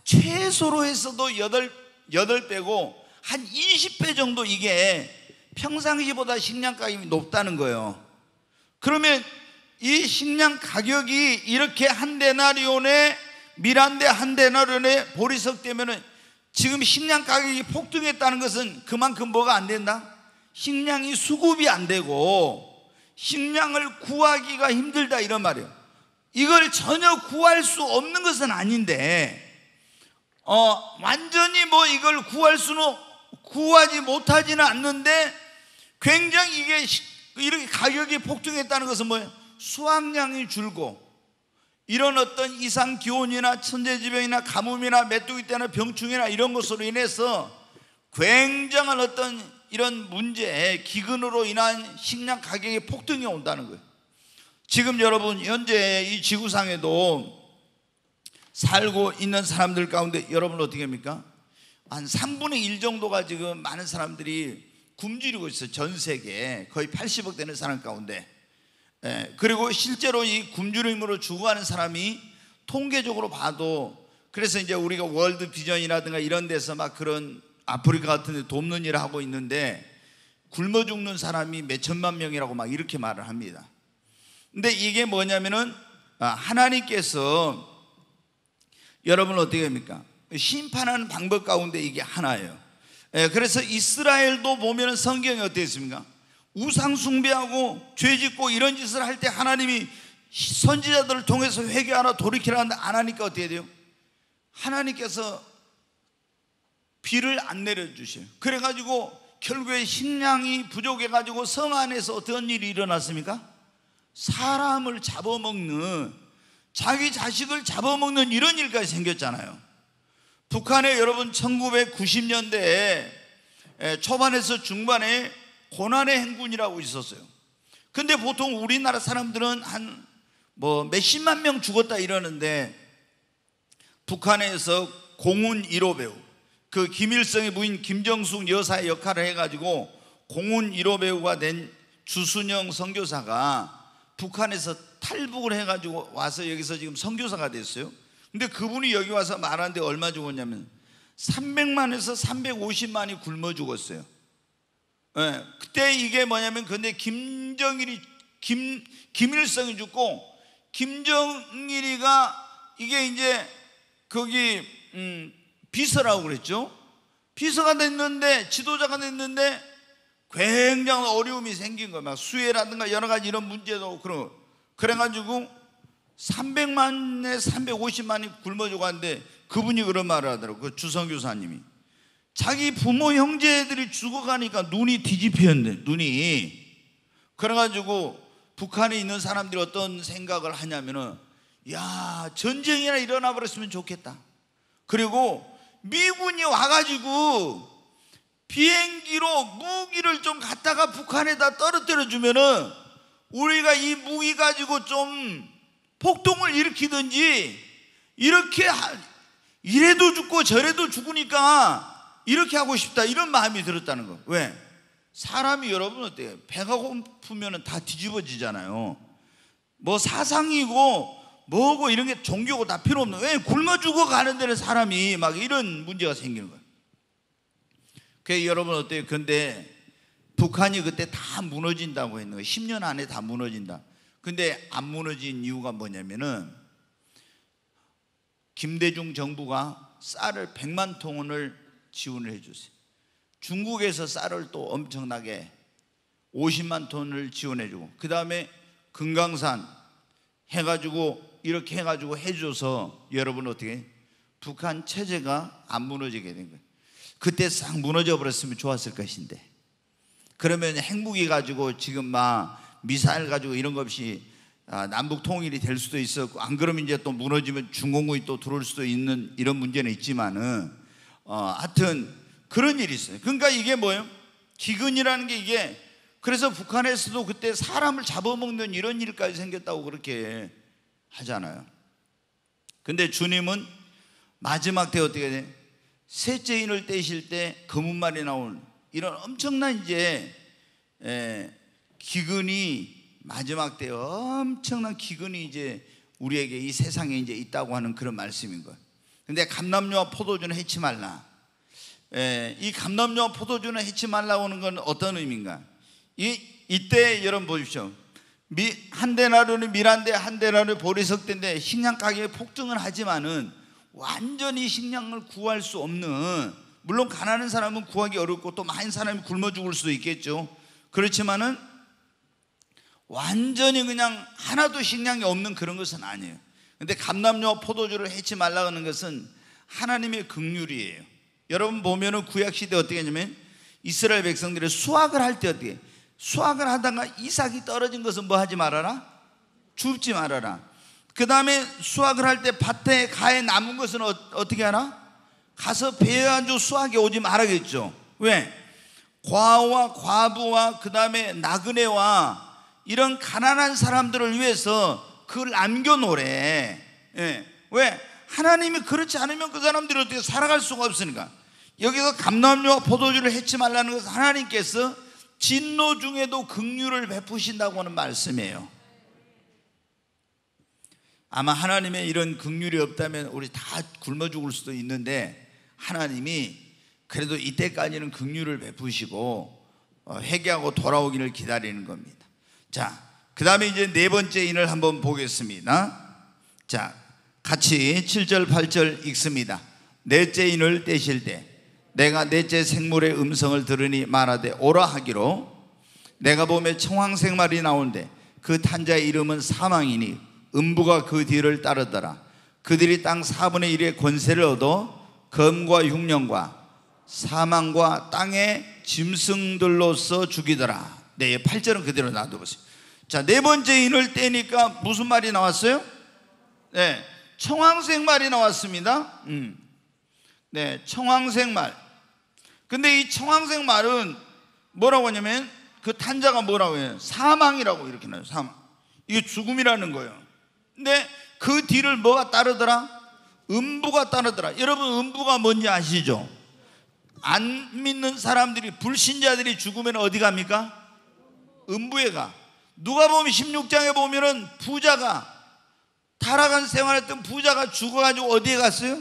최소로 했어도 8, 8배고 한 20배 정도 이게 평상시보다 식량 가격이 높다는 거예요. 그러면 이 식량 가격이 이렇게 한대나리온에 미란데 한대나리온에 보리석 되면은 지금 식량 가격이 폭등했다는 것은 그만큼 뭐가 안 된다? 식량이 수급이 안 되고 식량을 구하기가 힘들다 이런 말이에요. 이걸 전혀 구할 수 없는 것은 아닌데 어, 완전히 뭐 이걸 구할 수는 구하지 못하지는 않는데 굉장히 이게 이렇게 가격이 폭등했다는 것은 뭐예요? 수확량이 줄고 이런 어떤 이상 기온이나 천재지변이나 가뭄이나 메뚜기 때나 병충해나 이런 것으로 인해서 굉장한 어떤 이런 문제에 기근으로 인한 식량 가격의 폭등이 온다는 거예요. 지금 여러분 현재 이 지구상에도 살고 있는 사람들 가운데 여러분 어떻게 합니까? 한 3분의 1 정도가 지금 많은 사람들이 굶주리고 있어요. 전 세계에 거의 80억 되는 사람 가운데. 예, 그리고 실제로 이 굶주림으로 죽어가는 사람이 통계적으로 봐도 그래서 이제 우리가 월드 비전이라든가 이런 데서 막 그런 아프리카 같은 데 돕는 일을 하고 있는데 굶어 죽는 사람이 몇 천만 명이라고 막 이렇게 말을 합니다. 근데 이게 뭐냐면은 아, 하나님께서 여러분 어떻게 합니까? 심판하는 방법 가운데 이게 하나예요. 예, 그래서 이스라엘도 보면 성경이 어땠습니까? 우상 숭배하고 죄 짓고 이런 짓을 할 때 하나님이 선지자들을 통해서 회개하라 돌이키라는데 안 하니까 어떻게 돼요? 하나님께서 비를 안 내려주셔요. 그래가지고 결국에 식량이 부족해가지고 성 안에서 어떤 일이 일어났습니까? 사람을 잡아먹는 자기 자식을 잡아먹는 이런 일까지 생겼잖아요. 북한에 여러분 1 9 9 0년대 초반에서 중반에 고난의 행군이라고 있었어요. 근데 보통 우리나라 사람들은 한 뭐 몇십만 명 죽었다 이러는데 북한에서 공군 1호 배우 그 김일성의 부인 김정숙 여사의 역할을 해가지고 공훈 1호 배우가 된 주순영 선교사가 북한에서 탈북을 해가지고 와서 여기서 지금 선교사가 됐어요. 근데 그분이 여기 와서 말하는데 얼마 죽었냐면 300만에서 350만이 굶어 죽었어요. 네. 그때 이게 뭐냐면 근데 김정일이 김 김일성이 죽고 김정일이가 이게 이제 거기 음, 비서라고 그랬죠. 비서가 됐는데 지도자가 됐는데 굉장히 어려움이 생긴 거예요. 막 수혜라든가 여러 가지 이런 문제도 그런 그래가지고 300만에 350만이 굶어지고 하는데 그분이 그런 말을 하더라고요. 그 주성교사님이. 자기 부모 형제들이 죽어가니까 눈이 뒤집혔는데, 눈이. 그래가지고 북한에 있는 사람들이 어떤 생각을 하냐면은, 야, 전쟁이나 일어나 버렸으면 좋겠다. 그리고 미군이 와가지고 비행기로 무기를 좀 갖다가 북한에다 떨어뜨려 주면은 우리가 이 무기 가지고 좀 폭동을 일으키든지 이렇게 이래도 죽고 저래도 죽으니까 이렇게 하고 싶다 이런 마음이 들었다는 거. 왜? 사람이 여러분 어때요? 배가 고프면 다 뒤집어지잖아요. 뭐 사상이고 뭐고 이런 게 종교고 다 필요 없는 왜 굶어 죽어가는 데는 사람이 막 이런 문제가 생기는 거예요. 그 여러분 어때요? 근데 북한이 그때 다 무너진다고 했는 거예요. 10년 안에 다 무너진다. 근데 안 무너진 이유가 뭐냐면은 김대중 정부가 쌀을 100만 통을 지원을 해줬어요. 중국에서 쌀을 또 엄청나게 50만 톤을 지원해주고 그 다음에 금강산 해가지고 이렇게 해가지고 해줘서 여러분 어떻게 북한 체제가 안 무너지게 된 거예요. 그때 싹 무너져 버렸으면 좋았을 것인데. 그러면 행복이 가지고 지금 막 미사일 가지고 이런 거 없이 아, 남북 통일이 될 수도 있었고 안 그러면 이제 또 무너지면 중공군이 또 들어올 수도 있는 이런 문제는 있지만은 어, 하여튼 그런 일이 있어요. 그러니까 이게 뭐예요? 기근이라는 게 이게 그래서 북한에서도 그때 사람을 잡아먹는 이런 일까지 생겼다고 그렇게 하잖아요. 근데 주님은 마지막 때 어떻게 돼? 셋째 인을 떼실 때 검은 말이 나온 이런 엄청난 이제 에, 예, 기근이 마지막 때 엄청난 기근이 이제 우리에게 이 세상에 이제 있다고 하는 그런 말씀인 거예요. 근데 감남료와 포도주는 해치 말라. 에, 예, 이 감남료와 포도주는 해치 말라고 하는 건 어떤 의미인가? 이 이때 여러분 보십시오. 미, 한 대나루는 미란데 한 대나루는 보리석대인데 식량 가격이 폭등을 하지만은 완전히 식량을 구할 수 없는 물론 가난한 사람은 구하기 어렵고 또 많은 사람이 굶어 죽을 수도 있겠죠. 그렇지만은 완전히 그냥 하나도 식량이 없는 그런 것은 아니에요. 근데 감남녀와 포도주를 해치 말라는 것은 하나님의 극률이에요 여러분 보면은 구약 시대 어떻게 했냐면 이스라엘 백성들의 수확을 할 때 어떻게 해요? 수학을 하다가 이삭이 떨어진 것은 뭐 하지 말아라? 줍지 말아라. 그 다음에 수학을 할 때 밭에 가에 남은 것은 어, 떻게 하나 가서 배어안주 수확에 오지 말아겠죠. 야 왜? 과와 과부와 그 다음에 나그네와 이런 가난한 사람들을 위해서 그걸 남겨놓으래. 예. 왜? 하나님이 그렇지 않으면 그 사람들이 어떻게 살아갈 수가 없으니까. 여기서 감남료와 포도주를 해치 말라는 것은 하나님께서 진노 중에도 극휼을 베푸신다고 하는 말씀이에요. 아마 하나님의 이런 긍휼이 없다면 우리 다 굶어 죽을 수도 있는데 하나님이 그래도 이때까지는 긍휼을 베푸시고 어, 회개하고 돌아오기를 기다리는 겁니다. 자, 그다음에 이제 네 번째 인을 한번 보겠습니다. 자, 같이 7절 8절 읽습니다. 넷째 인을 떼실 때 내가 넷째 생물의 음성을 들으니 말하되 오라 하기로 내가 보매 청황색 말이 나오는데그 탄자의 이름은 사망이니 음부가 그 뒤를 따르더라 그들이 땅 4분의 1의 권세를 얻어 검과 흉령과 사망과 땅의 짐승들로서 죽이더라 네, 8절은 그대로 놔두보세요 자, 네 번째 인을 떼니까 무슨 말이 나왔어요? 네, 청황색 말이 나왔습니다 음. 네, 청황색 말. 근데 이 청황색 말은 뭐라고 하냐면 그 탄자가 뭐라고 해요? 사망이라고 이렇게 나요. 사망. 이게 죽음이라는 거예요. 근데 그 뒤를 뭐가 따르더라? 음부가 따르더라. 여러분 음부가 뭔지 아시죠? 안 믿는 사람들이 불신자들이 죽으면 어디 갑니까? 음부에 가. 누가 보면 16장에 보면은 부자가 타락한 생활했던 부자가 죽어가지고 어디에 갔어요?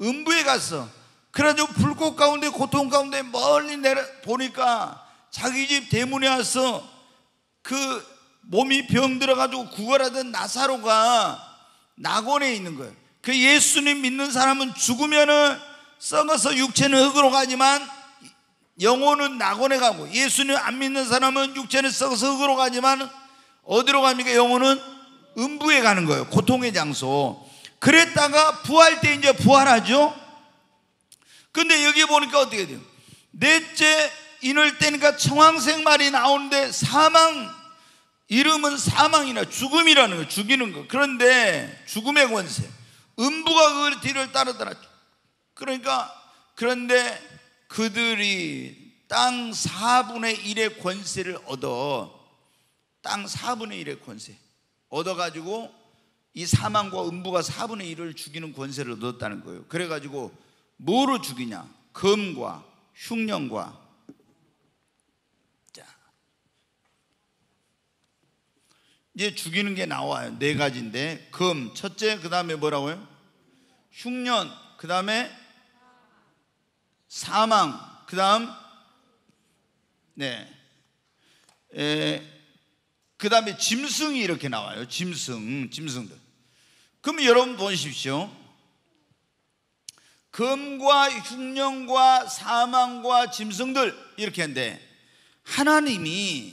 음부에 갔어. 그래가지고 불꽃 가운데 고통 가운데 멀리 내려 보니까 자기 집 대문에 와서 그 몸이 병들어가지고 구걸하던 나사로가 낙원에 있는 거예요. 그 예수님 믿는 사람은 죽으면은 썩어서 육체는 흙으로 가지만 영혼은 낙원에 가고 예수님 안 믿는 사람은 육체는 썩어서 흙으로 가지만 어디로 갑니까? 영혼은 음부에 가는 거예요. 고통의 장소. 그랬다가 부활 때 이제 부활하죠. 근데 여기 보니까 어떻게 돼요? 넷째 이럴 때니까 청황색 말이 나오는데 사망 이름은 사망이나 죽음이라는 거 죽이는 거. 그런데 죽음의 권세. 음부가 그 뒤를 따르더라. 그러니까 그런데 그들이 땅 4분의 1의 권세를 얻어 땅 4분의 1의 권세 얻어가지고 이 사망과 음부가 4분의 1을 죽이는 권세를 얻었다는 거예요. 그래가지고 뭐로 죽이냐? 금과 흉년과 자 이제 죽이는 게 나와요. 네 가지인데 금 첫째 그 다음에 뭐라고요? 흉년 그 다음에 사망 그 다음 네그 다음에 짐승이 이렇게 나와요. 짐승, 짐승들. 그럼 여러분 보십시오. 금과 흉령과 사망과 짐승들 이렇게 했는데 하나님이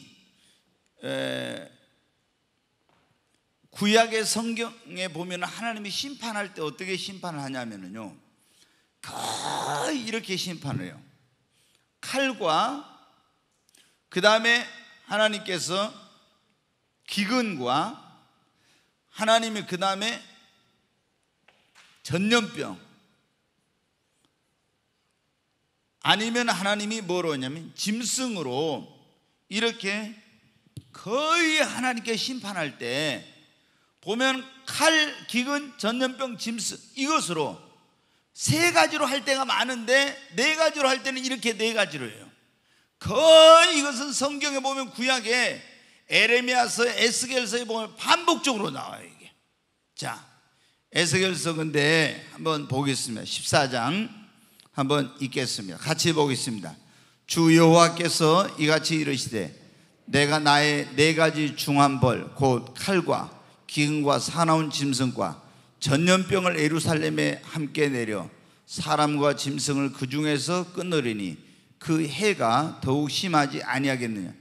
구약의 성경에 보면 하나님이 심판할 때 어떻게 심판을 하냐면요 거의 이렇게 심판을 해요 칼과 그 다음에 하나님께서 기근과 하나님이 그 다음에 전염병. 아니면 하나님이 뭐로 하냐면 짐승으로 이렇게 거의 하나님께 심판할 때 보면 칼, 기근, 전염병, 짐승 이것으로 세 가지로 할 때가 많은데 네 가지로 할 때는 이렇게 네 가지로 해요. 거의 이것은 성경에 보면 구약에 에레미아서 에스겔서에 보면 반복적으로 나와요 이게. 자, 에스겔서 근데 한번 보겠습니다. 14장 한번 읽겠습니다. 같이 보겠습니다. 주 여호와께서 이같이 이르시되 내가 나의 네 가지 중한 벌 곧 칼과 기근과 사나운 짐승과 전염병을 예루살렘에 함께 내려 사람과 짐승을 그 중에서 끊으리니 그 해가 더욱 심하지 아니하겠느냐.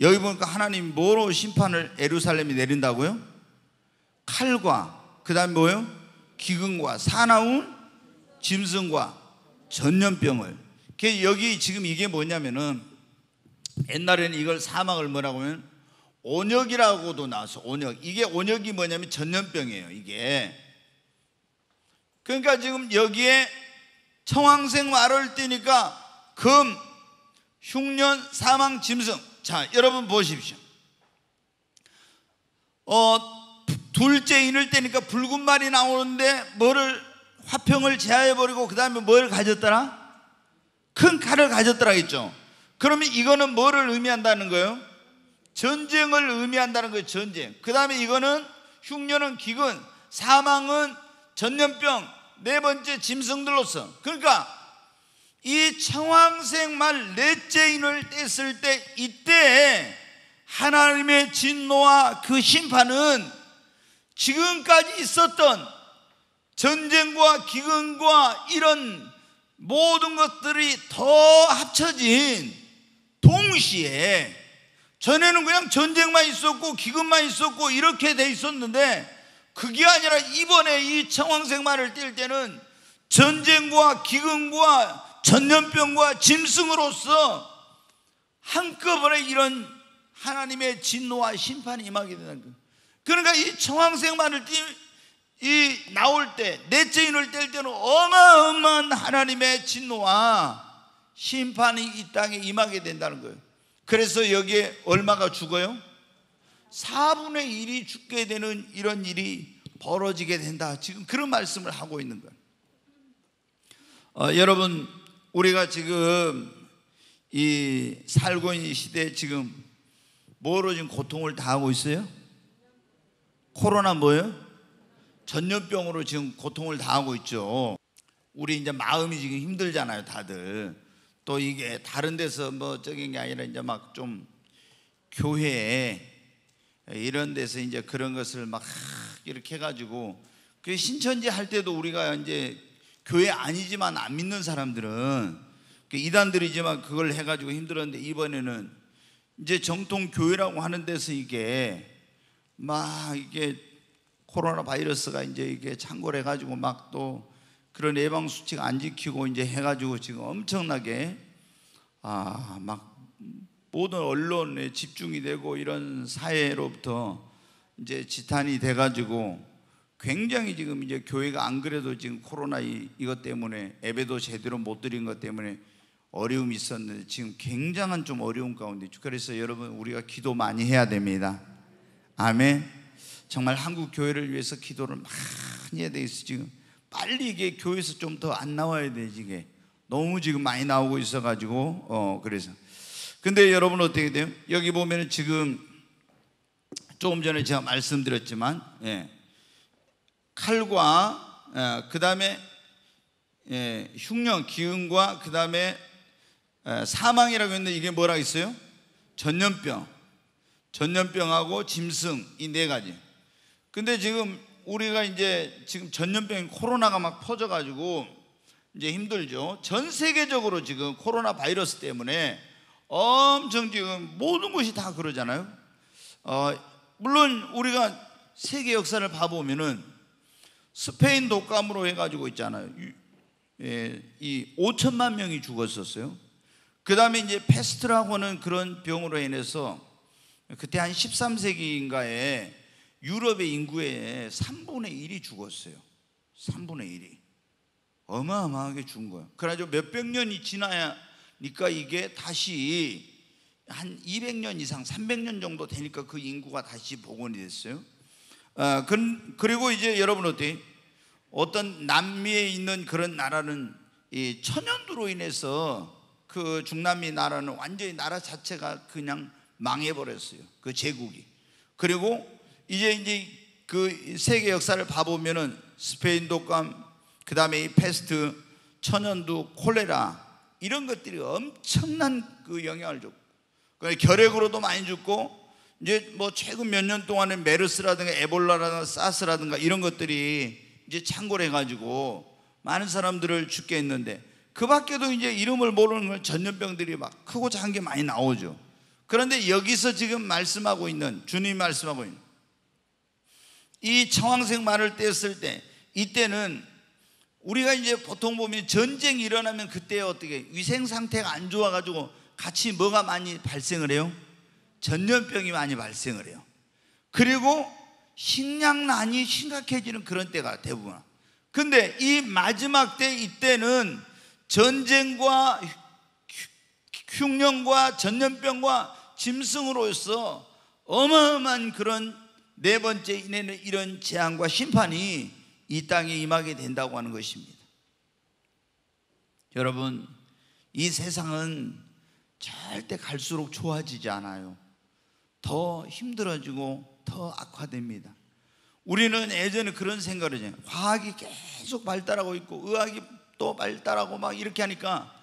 여기 보니까 하나님 뭐로 심판을 예루살렘이 내린다고요? 칼과 그다음 에 뭐요? 예 기근과 사나운 짐승과 전염병을. 여기 지금 이게 뭐냐면은 옛날에는 이걸 사망을 뭐라고 하면 온역이라고도 나왔어. 온역. 이게 온역이 뭐냐면 전염병이에요. 이게. 그러니까 지금 여기에 청황생 말을 띠니까 금, 흉년, 사망, 짐승. 자, 여러분 보십시오. 어, 둘째 인을 때니까 붉은 말이 나오는데 뭐를 화평을 제하해버리고 그 다음에 뭘 가졌더라? 큰 칼을 가졌더라 했죠 그러면 이거는 뭐를 의미한다는 거예요? 전쟁을 의미한다는 거예요 전쟁 그 다음에 이거는 흉년은 기근 사망은 전염병 네 번째 짐승들로서 그러니까 이 청황색 말 넷째 인을 뗐을 때 이때 하나님의 진노와 그 심판은 지금까지 있었던 전쟁과 기근과 이런 모든 것들이 더 합쳐진 동시에 전에는 그냥 전쟁만 있었고 기근만 있었고 이렇게 돼 있었는데 그게 아니라 이번에 이 청황색만을 띨 때는 전쟁과 기근과 전염병과 짐승으로서 한꺼번에 이런 하나님의 진노와 심판이 임하게 되는 거예요. 그 그러니까 이 청황색 을 띠, 이 나올 때 넷째 인을 뗄 때는 어마어마한 하나님의 진노와 심판이 이 땅에 임하게 된다는 거예요. 그래서 여기에 얼마가 죽어요? 4분의 1이 죽게 되는 이런 일이 벌어지게 된다. 지금 그런 말씀을 하고 있는 거예요. 어, 여러분, 우리가 지금 이 살고 있는 시대에 지금 뭐로 지금 고통을 당하고 있어요? 코로나 뭐예요? 전염병으로 지금 고통을 당하고 있죠. 우리 이제 마음이 지금 힘들잖아요, 다들. 또 이게 다른 데서 뭐 적인 게 아니라 이제 막 좀 교회에 이런 데서 이제 그런 것을 막 이렇게 해가지고 그 신천지 할 때도 우리가 이제 교회 아니지만 안 믿는 사람들은 그 이단들이지만 그걸 해가지고 힘들었는데 이번에는 이제 정통 교회라고 하는 데서 이게 막 이게 코로나 바이러스가 이제 이게 창궐해 가지고 막 또 그런 예방 수칙 안 지키고 이제 해 가지고 지금 엄청나게 아 막 모든 언론에 집중이 되고 이런 사회로부터 이제 지탄이 돼 가지고 굉장히 지금 이제 교회가 안 그래도 지금 코로나 이것 때문에 예배도 제대로 못 드린 것 때문에 어려움이 있었는데 지금 굉장한 좀 어려움 가운데 있죠. 그래서 여러분 우리가 기도 많이 해야 됩니다. 아멘. 정말 한국 교회를 위해서 기도를 많이 해야 되겠어 지금 빨리 이게 교회에서 좀 더 안 나와야 되지 이게 너무 지금 많이 나오고 있어가지고 어 그래서 근데 여러분 어떻게 돼요? 여기 보면은 지금 조금 전에 제가 말씀드렸지만 예, 칼과 예, 아, 그 다음에 예, 흉년 기운과 그 다음에 아, 사망이라고 했는데 이게 뭐라 고했어요 전염병 전염병하고 짐승 이 네 가지. 근데 지금 우리가 이제 지금 전염병 코로나가 막 퍼져 가지고 이제 힘들죠. 전 세계적으로 지금 코로나 바이러스 때문에 엄청 지금 모든 것이 다 그러잖아요. 어, 물론 우리가 세계 역사를 봐보면은 스페인 독감으로 해가지고 있잖아요. 예, 이 5천만 명이 죽었었어요. 그 다음에 이제 패스트라고 는 그런 병으로 인해서 그때 한 13세기인가에 유럽의 인구의 3분의 1이 죽었어요. 3분의 1이. 어마어마하게 준 거예요. 그래가지고 몇백 년이 지나니까 이게 다시 한 200년 이상, 300년 정도 되니까 그 인구가 다시 복원이 됐어요. 아, 그, 그리고 이제 여러분 어때? 어떤 남미에 있는 그런 나라는 이 천연두로 인해서 그 중남미 나라는 완전히 나라 자체가 그냥 망해버렸어요. 그 제국이. 그리고 이제 이제 그 세계 역사를 봐보면은 스페인 독감, 그 다음에 이 패스트, 천연두, 콜레라, 이런 것들이 엄청난 그 영향을 줬고, 결핵으로도 많이 죽고, 이제 뭐 최근 몇 년 동안에 메르스라든가 에볼라라든가 사스라든가 이런 것들이 이제 창궐해 가지고 많은 사람들을 죽게 했는데 그 밖에도 이제 이름을 모르는 전염병들이 막 크고 작은 게 많이 나오죠. 그런데 여기서 지금 말씀하고 있는 주님 말씀하고 있는 이 청황색 말을 었을때 이때는 우리가 이제 보통 보면 전쟁이 일어나면 그때 어떻게 위생 상태가 안 좋아가지고 같이 뭐가 많이 발생을 해요? 전염병이 많이 발생을 해요. 그리고 식량난이 심각해지는 그런 때가 대부분. 근데 이 마지막 때 이때는 전쟁과 흉년과 전염병과 짐승으로서 어마어마한 그런 네 번째 이내는 이런 재앙과 심판이 이 땅에 임하게 된다고 하는 것입니다. 여러분, 이 세상은 절대 갈수록 좋아지지 않아요. 더 힘들어지고 더 악화됩니다. 우리는 예전에 그런 생각을 해요. 과학이 계속 발달하고 있고 의학이 또 발달하고 막 이렇게 하니까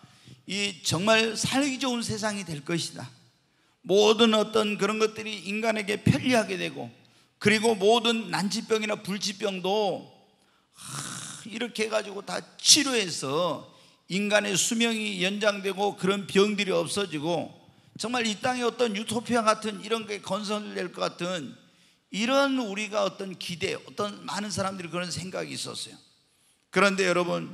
이 정말 살기 좋은 세상이 될 것이다. 모든 어떤 그런 것들이 인간에게 편리하게 되고 그리고 모든 난치병이나 불치병도 이렇게 해가지고 다 치료해서 인간의 수명이 연장되고 그런 병들이 없어지고 정말 이 땅에 어떤 유토피아 같은 이런 게 건설될 것 같은 이런 우리가 어떤 기대, 어떤 많은 사람들이 그런 생각이 있었어요. 그런데 여러분,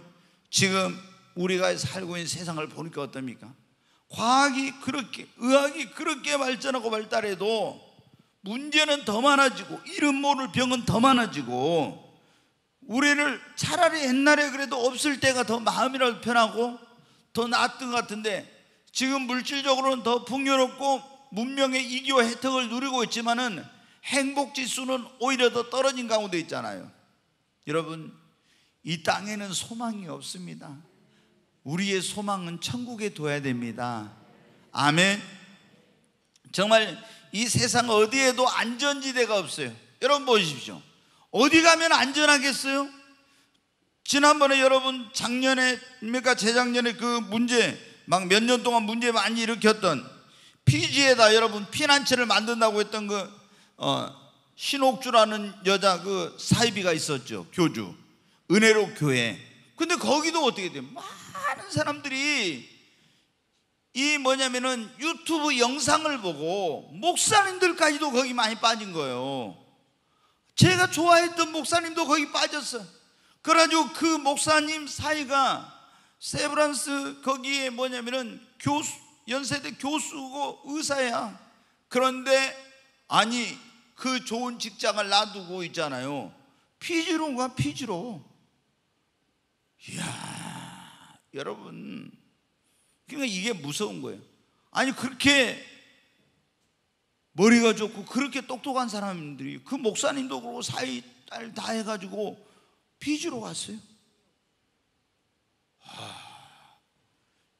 지금 우리가 살고 있는 세상을 보니까 어떻습니까? 과학이 그렇게 의학이 그렇게 발전하고 발달해도 문제는 더 많아지고 이름 모를 병은 더 많아지고 우리를 차라리 옛날에 그래도 없을 때가 더 마음이라도 편하고 더 낫던 것 같은데 지금 물질적으로는 더 풍요롭고 문명의 이기와 혜택을 누리고 있지만은 행복지수는 오히려 더 떨어진 가운데 있잖아요 여러분 이 땅에는 소망이 없습니다 우리의 소망은 천국에 둬야 됩니다. 아멘. 정말 이 세상 어디에도 안전지대가 없어요. 여러분 보십시오. 어디 가면 안전하겠어요? 지난번에 여러분 작년에 그러니까 재작년에 그 문제 막 몇 년 동안 문제 많이 일으켰던 피지에다 여러분 피난처를 만든다고 했던 그 어, 신옥주라는 여자 그 사이비가 있었죠 교주 은혜로 교회 근데 거기도 어떻게 돼요? 막 많은 사람들이 이 뭐냐면은 유튜브 영상을 보고 목사님들까지도 거기 많이 빠진 거예요. 제가 좋아했던 목사님도 거기 빠졌어. 그래가지고 그 목사님 사이가 세브란스 거기에 뭐냐면은 교수, 연세대 교수고 의사야. 그런데 아니 그 좋은 직장을 놔두고 있잖아요. 피지로가 피지로. 이야. 여러분. 그러니까 이게 무서운 거예요. 아니, 그렇게 머리가 좋고 그렇게 똑똑한 사람들이 그 목사님도 그러고 사이 딸다 해가지고 빚으로 갔어요. 하...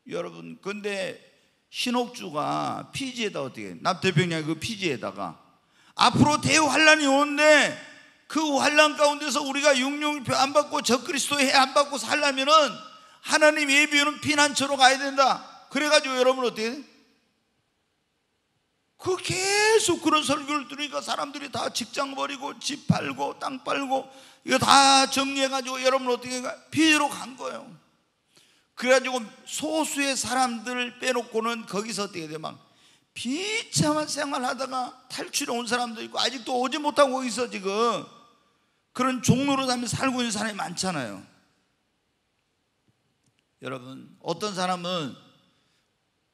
여러분, 근데 신옥주가 피지에다 어떻게 남태평양 그 피지에다가 앞으로 대환란이 오는데 그 환란 가운데서 우리가 육룡안 받고 적그리스도의 해안 받고 살려면은 하나님 예비율은 피난처로 가야 된다. 그래가지고 여러분 어떻게 돼? 그 계속 그런 설교를 들으니까 사람들이 다 직장 버리고 집 팔고 땅 팔고 이거 다 정리해가지고 여러분 어떻게 가? 피해로 간 거예요. 그래가지고 소수의 사람들을 빼놓고는 거기서 어떻게 돼? 비참한 생활하다가 탈출해 온 사람도 있고 아직도 오지 못하고 있어 지금 그런 종로로 살고 있는 사람이 많잖아요. 여러분 어떤 사람은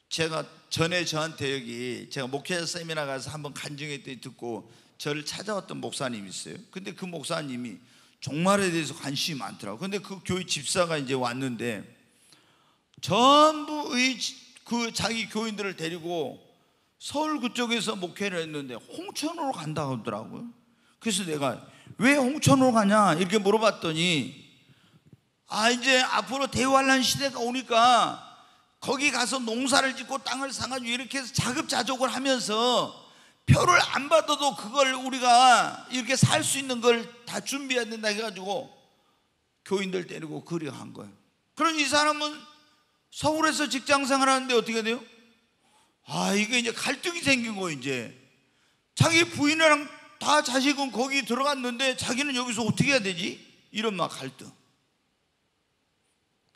제가 전에 저한테 여기 제가 목회자 세미나 가서 한번 간증했더니 듣고 저를 찾아왔던 목사님이 있어요. 근데 그 목사님이 종말에 대해서 관심이 많더라고. 근데 그 교회 집사가 이제 왔는데 전부 그 자기 교인들을 데리고 서울 그쪽에서 목회를 했는데 홍천으로 간다고 하더라고요. 그래서 내가 왜 홍천으로 가냐 이렇게 물어봤더니 아 이제 앞으로 대환란 시대가 오니까 거기 가서 농사를 짓고 땅을 상가고 이렇게 해서 자급자족을 하면서 표를 안 받아도 그걸 우리가 이렇게 살 수 있는 걸 다 준비해야 된다 해가지고 교인들 데리고 그리한 거예요. 그럼 이 사람은 서울에서 직장 생활하는데 어떻게 돼요? 아, 이게 이제 갈등이 생긴 거예요, 이제. 자기 부인이랑 다 자식은 거기 들어갔는데 자기는 여기서 어떻게 해야 되지? 이런 막 갈등.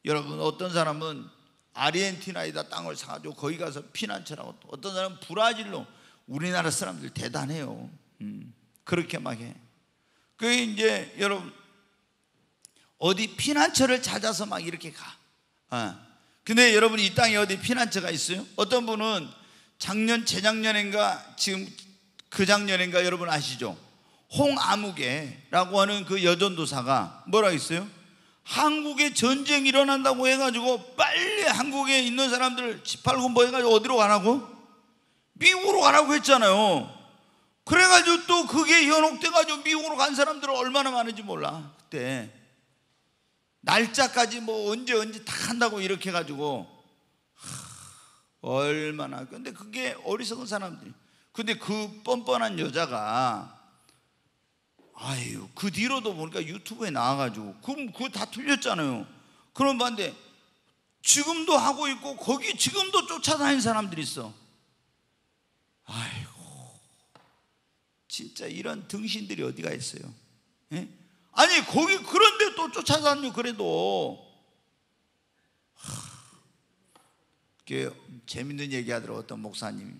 여러분 어떤 사람은 아르헨티나에다 땅을 사가지고 거기 가서 피난처라고 어떤 사람은 브라질로 우리나라 사람들 대단해요. 음, 그렇게 막 해. 그게 이제 여러분 어디 피난처를 찾아서 막 이렇게 가. 아. 근데 여러분 이 땅에 어디 피난처가 있어요? 어떤 분은 작년 재작년인가 지금 그 작년인가 여러분 아시죠? 홍아무개라고 하는 그 여전도사가 뭐라 했어요? 한국에 전쟁 일어난다고 해가지고 빨리 한국에 있는 사람들 18군보 해가지고 어디로 가라고? 미국으로 가라고 했잖아요. 그래가지고 또 그게 현혹돼가지고 미국으로 간 사람들은 얼마나 많은지 몰라. 그때. 날짜까지 뭐 언제 언제 다 한다고 이렇게 해가지고. 하, 얼마나. 근데 그게 어리석은 사람들이. 근데 그 뻔뻔한 여자가 아유 그 뒤로도 보니까 유튜브에 나와가지고 그럼 그거 다 틀렸잖아요. 그럼 반대 지금도 하고 있고 거기 지금도 쫓아다니는 사람들이 있어. 아이고 진짜 이런 등신들이 어디가 있어요? 에? 예? 아니 거기 그런데 또 쫓아다니고 그래도 하, 재밌는 얘기하더라고 어떤 목사님이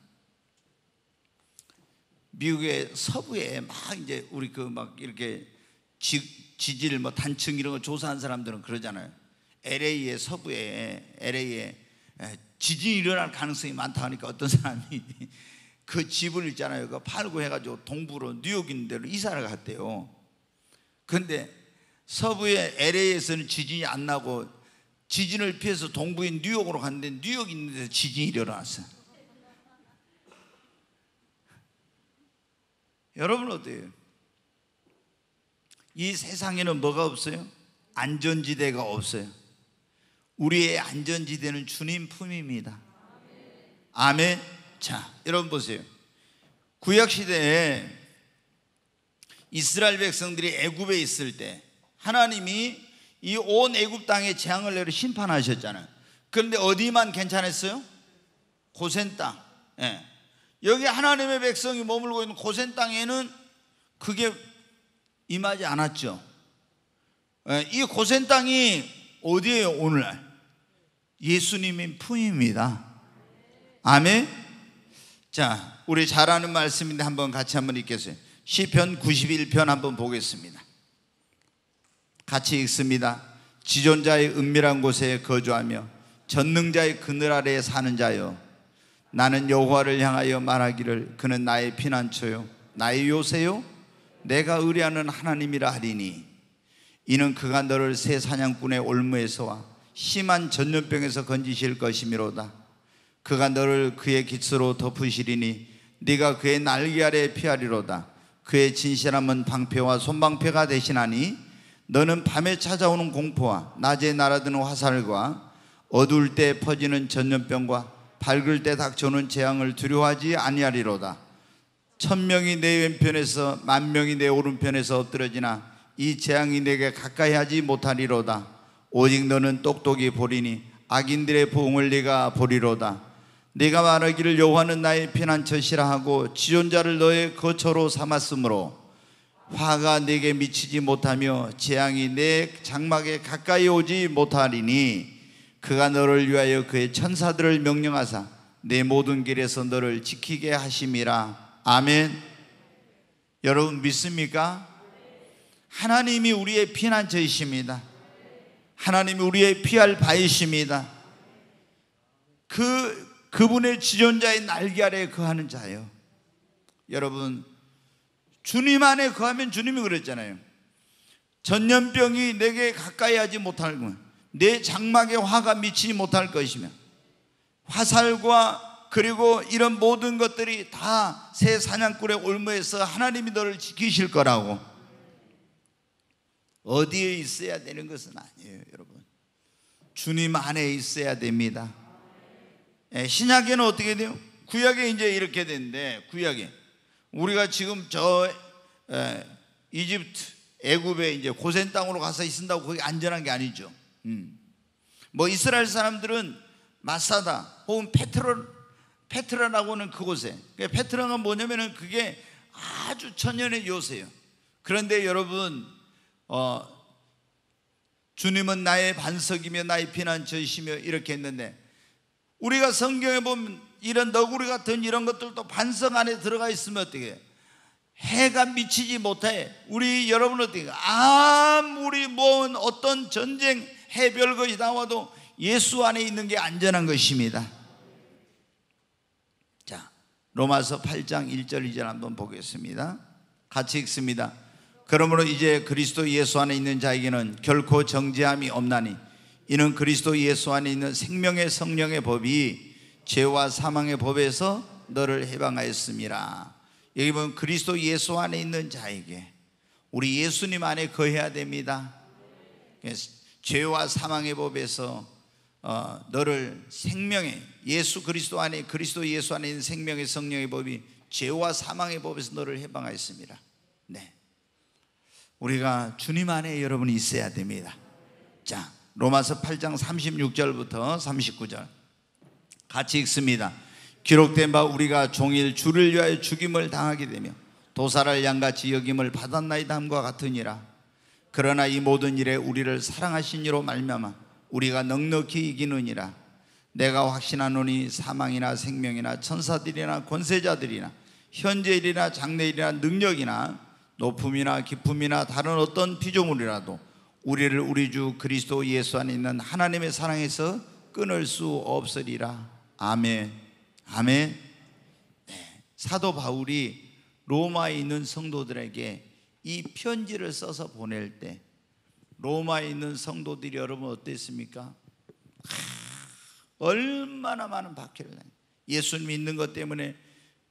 미국의 서부에 막 이제 우리 그 막 이렇게 지, 지질 뭐 단층 이런 거 조사한 사람들은 그러잖아요. LA의 서부에 LA에 지진이 일어날 가능성이 많다 하니까 어떤 사람이 그 집을 있잖아요. 그 팔고 해가지고 동부로 뉴욕인데로 이사를 갔대요. 근데 서부의 LA에서는 지진이 안 나고 지진을 피해서 동부인 뉴욕으로 갔는데 뉴욕 있는 데서 지진이 일어났어요. 여러분 어때요? 이 세상에는 뭐가 없어요? 안전지대가 없어요. 우리의 안전지대는 주님 품입니다. 아멘. 자, 여러분 보세요. 구약 시대에 이스라엘 백성들이 애굽에 있을 때 하나님이 이 온 애굽 땅에 재앙을 내려 심판하셨잖아요. 그런데 어디만 괜찮았어요? 고센 땅. 예. 여기 하나님의 백성이 머물고 있는 고센 땅에는 그게 임하지 않았죠. 예, 이 고센 땅이 어디에요, 오늘날? 예수님의 품입니다. 아멘. 자, 우리 잘 아는 말씀인데 한번 같이 한번 읽겠어요. 시편 91편 한번 보겠습니다. 같이 읽습니다. 지존자의 은밀한 곳에 거주하며 전능자의 그늘 아래에 사는 자여 나는 여호와를 향하여 말하기를 그는 나의 피난처요 나의 요새요 내가 의뢰하는 하나님이라 하리니 이는 그가 너를 새 사냥꾼의 올무에서와 심한 전염병에서 건지실 것이미로다 그가 너를 그의 깃으로 덮으시리니 네가 그의 날개 아래 피하리로다 그의 진실함은 방패와 손방패가 대신하니 너는 밤에 찾아오는 공포와 낮에 날아드는 화살과 어두울 때 퍼지는 전염병과 밝을 때 닥쳐오는 재앙을 두려워하지 아니하리로다. 천명이 내 왼편에서 만명이 내 오른편에서 엎드러지나 이 재앙이 내게 가까이 하지 못하리로다. 오직 너는 똑똑히 보리니 악인들의 부흥을 네가 보리로다. 네가 말하기를 여호와는 나의 피난처시라 하고 지존자를 너의 거처로 삼았으므로 화가 내게 미치지 못하며 재앙이 내 장막에 가까이 오지 못하리니 그가 너를 위하여 그의 천사들을 명령하사 내 모든 길에서 너를 지키게 하심이라. 아멘. 여러분 믿습니까? 하나님이 우리의 피난처이십니다. 하나님이 우리의 피할 바이십니다. 그 그분의 지존자의 날개 아래 거하는 자요. 여러분 주님 안에 거하면 주님이 그랬잖아요. 전염병이 내게 가까이 하지 못하는 거예요. 내 장막에 화가 미치지 못할 것이며 화살과 그리고 이런 모든 것들이 다 새 사냥꾼의 올무에서 하나님이 너를 지키실 거라고 어디에 있어야 되는 것은 아니에요 여러분 주님 안에 있어야 됩니다 예, 신약에는 어떻게 돼요? 구약에 이제 이렇게 되는데 구약에 우리가 지금 저 에, 이집트 애굽에 이제 고센 땅으로 가서 있은다고 거기 안전한 게 아니죠 음. 뭐 이스라엘 사람들은 마사다 혹은 페트로 페트라라고 하는 그곳에 그러니까 페트라가 뭐냐면은 그게 아주 천연의 요새예요. 그런데 여러분 어, 주님은 나의 반석이며 나의 피난처이시며 이렇게 했는데 우리가 성경에 보면 이런 너구리 같은 이런 것들도 반석 안에 들어가 있으면 어떻게 해가 미치지 못해 우리 여러분 어떻게 아무리 뭔 어떤 전쟁 해별 것이 나와도 예수 안에 있는 게 안전한 것입니다. 자, 로마서 8장 1절 2절 한번 보겠습니다. 같이 읽습니다. 그러므로 이제 그리스도 예수 안에 있는 자에게는 결코 정죄함이 없나니 이는 그리스도 예수 안에 있는 생명의 성령의 법이 죄와 사망의 법에서 너를 해방하였습니다. 여기 보면 그리스도 예수 안에 있는 자에게 우리 예수님 안에 거해야 됩니다. 죄와 사망의 법에서 어, 너를 생명의 예수 그리스도 안에 그리스도 예수 안에 있는 생명의 성령의 법이 죄와 사망의 법에서 너를 해방하였습니다. 네. 우리가 주님 안에 여러분이 있어야 됩니다. 자, 로마서 8장 36절부터 39절. 같이 읽습니다. 기록된 바 우리가 종일 주를 위하여 죽임을 당하게 되며 도사를 양같이 여김을 받았나이다 함과 같으니라. 그러나 이 모든 일에 우리를 사랑하신 이로 말미암아 우리가 넉넉히 이기느니라 내가 확신하노니 사망이나 생명이나 천사들이나 권세자들이나 현재일이나 장래일이나 능력이나 높음이나 기쁨이나 다른 어떤 피조물이라도 우리를 우리 주 그리스도 예수 안에 있는 하나님의 사랑에서 끊을 수 없으리라 아멘 아멘 네. 사도 바울이 로마에 있는 성도들에게 이 편지를 써서 보낼 때 로마에 있는 성도들이 여러분 어땠습니까? 얼마나 많은 박해를 당 예수 믿는 것 때문에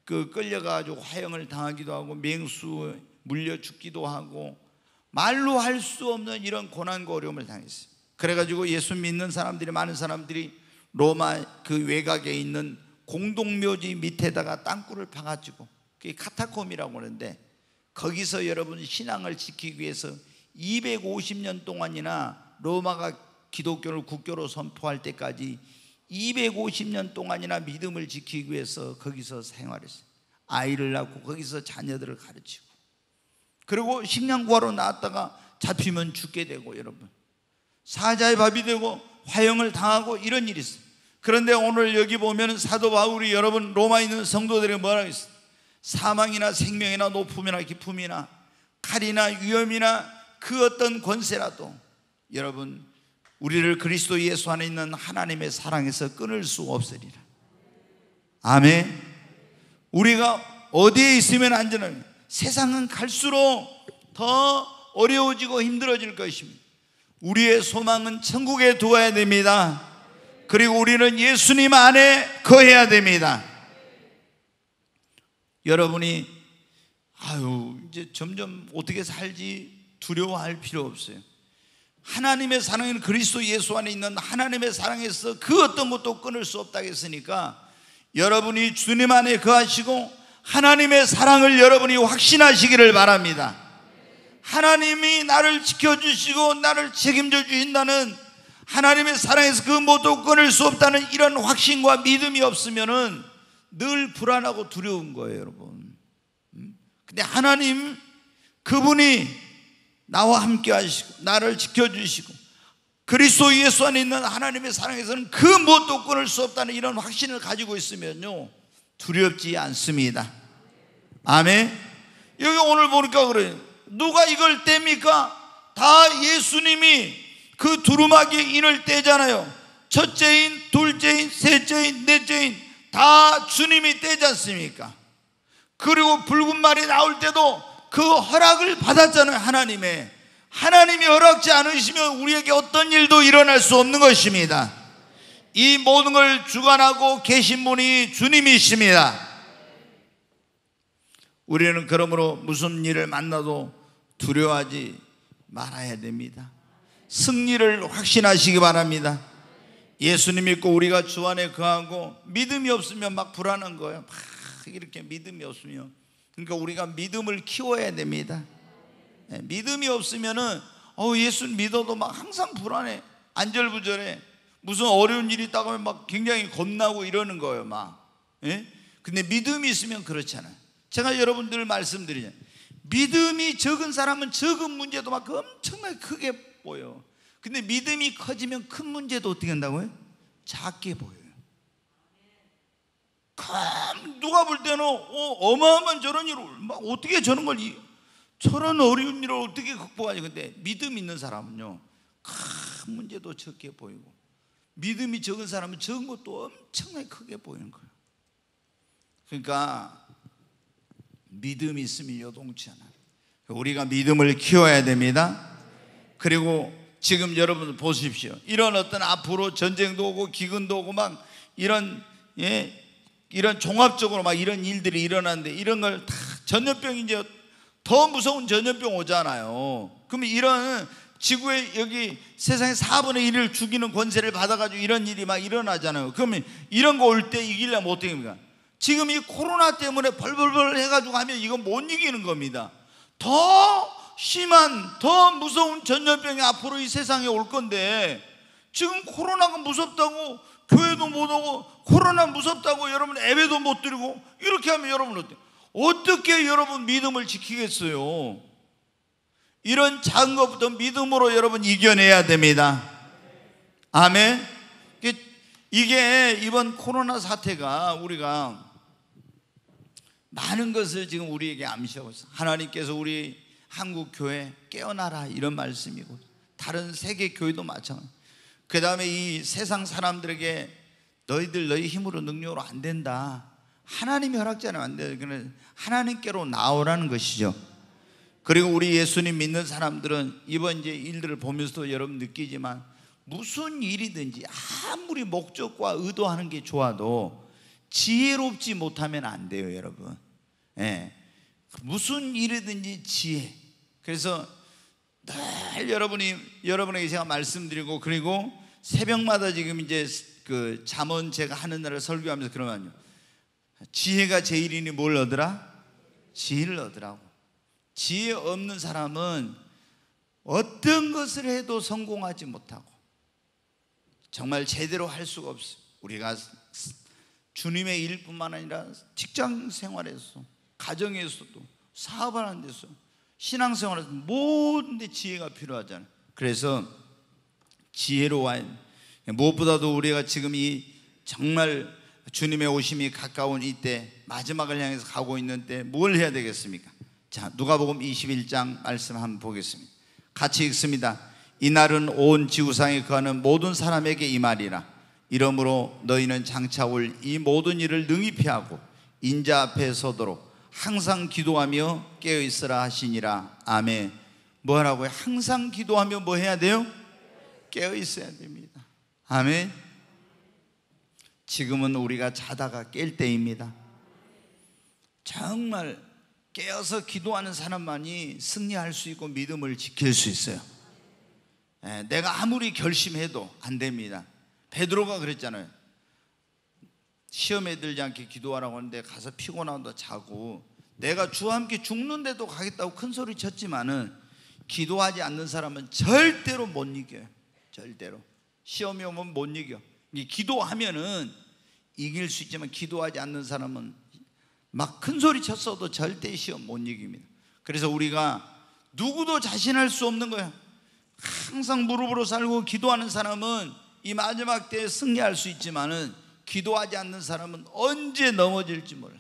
그 끌려가지고 화형을 당하기도 하고 맹수 물려 죽기도 하고 말로 할 수 없는 이런 고난과 어려움을 당했어요. 그래가지고 예수 믿는 사람들이 많은 사람들이 로마 그 외곽에 있는 공동묘지 밑에다가 땅굴을 파가지고 그게 카타콤이라고 하는데 거기서 여러분 신앙을 지키기 위해서 250년 동안이나 로마가 기독교를 국교로 선포할 때까지 250년 동안이나 믿음을 지키기 위해서 거기서 생활했어요. 아이를 낳고 거기서 자녀들을 가르치고 그리고 식량 구하러 나왔다가 잡히면 죽게 되고 여러분 사자의 밥이 되고 화형을 당하고 이런 일이 있어요. 그런데 오늘 여기 보면 사도 바울이 여러분 로마 있는 성도들에게 뭐라고 했어요? 사망이나 생명이나 높음이나 기품이나 칼이나 위험이나 그 어떤 권세라도 여러분 우리를 그리스도 예수 안에 있는 하나님의 사랑에서 끊을 수 없으리라. 아멘. 우리가 어디에 있으면 안전합니 세상은 갈수록 더 어려워지고 힘들어질 것입니다. 우리의 소망은 천국에 두어야 됩니다. 그리고 우리는 예수님 안에 거해야 됩니다. 여러분이 아유, 이제 점점 어떻게 살지 두려워할 필요 없어요. 하나님의 사랑은 그리스도 예수 안에 있는 하나님의 사랑에서 그 어떤 것도 끊을 수없다 했으니까 여러분이 주님 안에 거하시고 하나님의 사랑을 여러분이 확신하시기를 바랍니다. 하나님이 나를 지켜주시고 나를 책임져 주신다는 하나님의 사랑에서 그 모두 끊을 수 없다는 이런 확신과 믿음이 없으면은 늘 불안하고 두려운 거예요, 여러분. 음? 근데 하나님 그분이 나와 함께 하시고 나를 지켜 주시고 그리스도 예수 안에 있는 하나님의 사랑에서는 그 무엇도 끊을 수 없다는 이런 확신을 가지고 있으면요. 두렵지 않습니다. 아멘. 여기 오늘 보니까 그래요. 누가 이걸 뗍니까? 다 예수님이 그 두루마기 인을 떼잖아요. 첫째인, 둘째인, 셋째인, 넷째인 다 주님이 떼지 않습니까? 그리고 붉은 말이 나올 때도 그 허락을 받았잖아요. 하나님의. 하나님이 허락지 않으시면 우리에게 어떤 일도 일어날 수 없는 것입니다. 이 모든 걸 주관하고 계신 분이 주님이십니다. 우리는 그러므로 무슨 일을 만나도 두려워하지 말아야 됩니다. 승리를 확신하시기 바랍니다. 예수님 믿고 우리가 주 안에 거하고 믿음이 없으면 막 불안한 거예요. 막 이렇게 믿음이 없으면. 그러니까 우리가 믿음을 키워야 됩니다. 네, 믿음이 없으면은 어 예수 믿어도 막 항상 불안해. 안절부절해. 무슨 어려운 일이 있다고 면막 굉장히 겁나고 이러는 거예요, 막. 예? 근데 믿음이 있으면 그렇잖아요. 제가 여러분들 말씀드리자. 믿음이 적은 사람은 적은 문제도 막 엄청나게 크게 보여. 근데 믿음이 커지면 큰 문제도 어떻게 한다고요? 작게 보여요. 큰 누가 볼 때는 어, 마어마한 저런 일을 막 어떻게 저런 걸 저런 어려운 일을 어떻게 극복하냐 근데 믿음 있는 사람은요 큰 문제도 적게 보이고 믿음이 적은 사람은 적은 것도 엄청나게 크게 보이는 거예요. 그러니까 믿음 있으면 여동치 않아요. 우리가 믿음을 키워야 됩니다. 그리고 지금 여러분 보십시오. 이런 어떤 앞으로 전쟁도 오고 기근도 오고 막 이런 예, 이런 종합적으로 막 이런 일들이 일어났는데 이런 걸 다 전염병이 이제 더 무서운 전염병 오잖아요. 그러면 이런 지구에 여기 세상의 4분의 1을 죽이는 권세를 받아가지고 이런 일이 막 일어나잖아요. 그러면 이런 거 올 때 이기려면 뭐 어떻게 합니까? 지금 이 코로나 때문에 벌벌벌 해가지고 하면 이건 못 이기는 겁니다. 더 심한 더 무서운 전염병이 앞으로 이 세상에 올 건데 지금 코로나가 무섭다고 교회도 못 오고 코로나 무섭다고 여러분 애배도못 드리고 이렇게 하면 여러분 어때? 어떻게 여러분 믿음을 지키겠어요? 이런 작은 것부터 믿음으로 여러분 이겨내야 됩니다. 아멘. 그, 이게 이번 코로나 사태가 우리가 많은 것을 지금 우리에게 암시하고 있어. 하나님께서 우리 한국 교회 깨어나라 이런 말씀이고 다른 세계 교회도 마찬가지. 그 다음에 이 세상 사람들에게 너희들 너희 힘으로 능력으로 안 된다. 하나님이 허락지 않안 돼. 그는 하나님께로 나오라는 것이죠. 그리고 우리 예수님 믿는 사람들은 이번 이제 일들을 보면서도 여러분 느끼지만 무슨 일이든지 아무리 목적과 의도하는 게 좋아도 지혜롭지 못하면 안 돼요, 여러분. 예. 무슨 일이든지 지혜. 그래서 늘 여러분이 여러분에게 제가 말씀드리고 그리고 새벽마다 지금 이제 그 잠언 제가 하는 날을 설교하면서 그러면요. 지혜가 제일이니 뭘 얻으라? 지혜를 얻으라고. 지혜 없는 사람은 어떤 것을 해도 성공하지 못하고 정말 제대로 할 수가 없어 우리가 주님의 일뿐만 아니라 직장 생활에서 가정에서도 사업하는 데서 신앙생활에서 모든 데 지혜가 필요하잖아요. 그래서 지혜로와야 무엇보다도 우리가 지금 이 정말 주님의 오심이 가까운 이때 마지막을 향해서 가고 있는데 뭘 해야 되겠습니까? 자, 누가복음 21장 말씀 한번 보겠습니다. 같이 읽습니다. 이날은 온 지구상에 거하는 모든 사람에게 이 말이라. 이러므로 너희는 장차 올 이 모든 일을 능히 피하고 인자 앞에 서도록 항상 기도하며 깨어 있으라 하시니라. 아멘. 뭐라고요? 항상 기도하며 뭐 해야 돼요? 깨어 있어야 됩니다. 아멘. 지금은 우리가 자다가 깰 때입니다. 정말 깨어서 기도하는 사람만이 승리할 수 있고 믿음을 지킬 수 있어요. 예, 내가 아무리 결심해도 안 됩니다. 베드로가 그랬잖아요. 시험에 들지 않게 기도하라고 하는데 가서 피곤하다 자고 내가 주와 함께 죽는데도 가겠다고 큰 소리 쳤지만은 기도하지 않는 사람은 절대로 못 이겨요. 절대로. 시험이 오면 못 이겨. 기도하면은 이길 수 있지만 기도하지 않는 사람은 막 큰 소리 쳤어도 절대 시험 못 이깁니다. 그래서 우리가 누구도 자신할 수 없는 거예요. 항상 무릎으로 살고 기도하는 사람은 이 마지막 때에 승리할 수 있지만은 기도하지 않는 사람은 언제 넘어질지 몰라.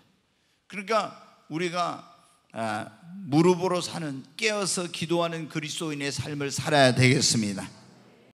그러니까 우리가 아, 무릎으로 사는 깨어서 기도하는 그리스도인의 삶을 살아야 되겠습니다.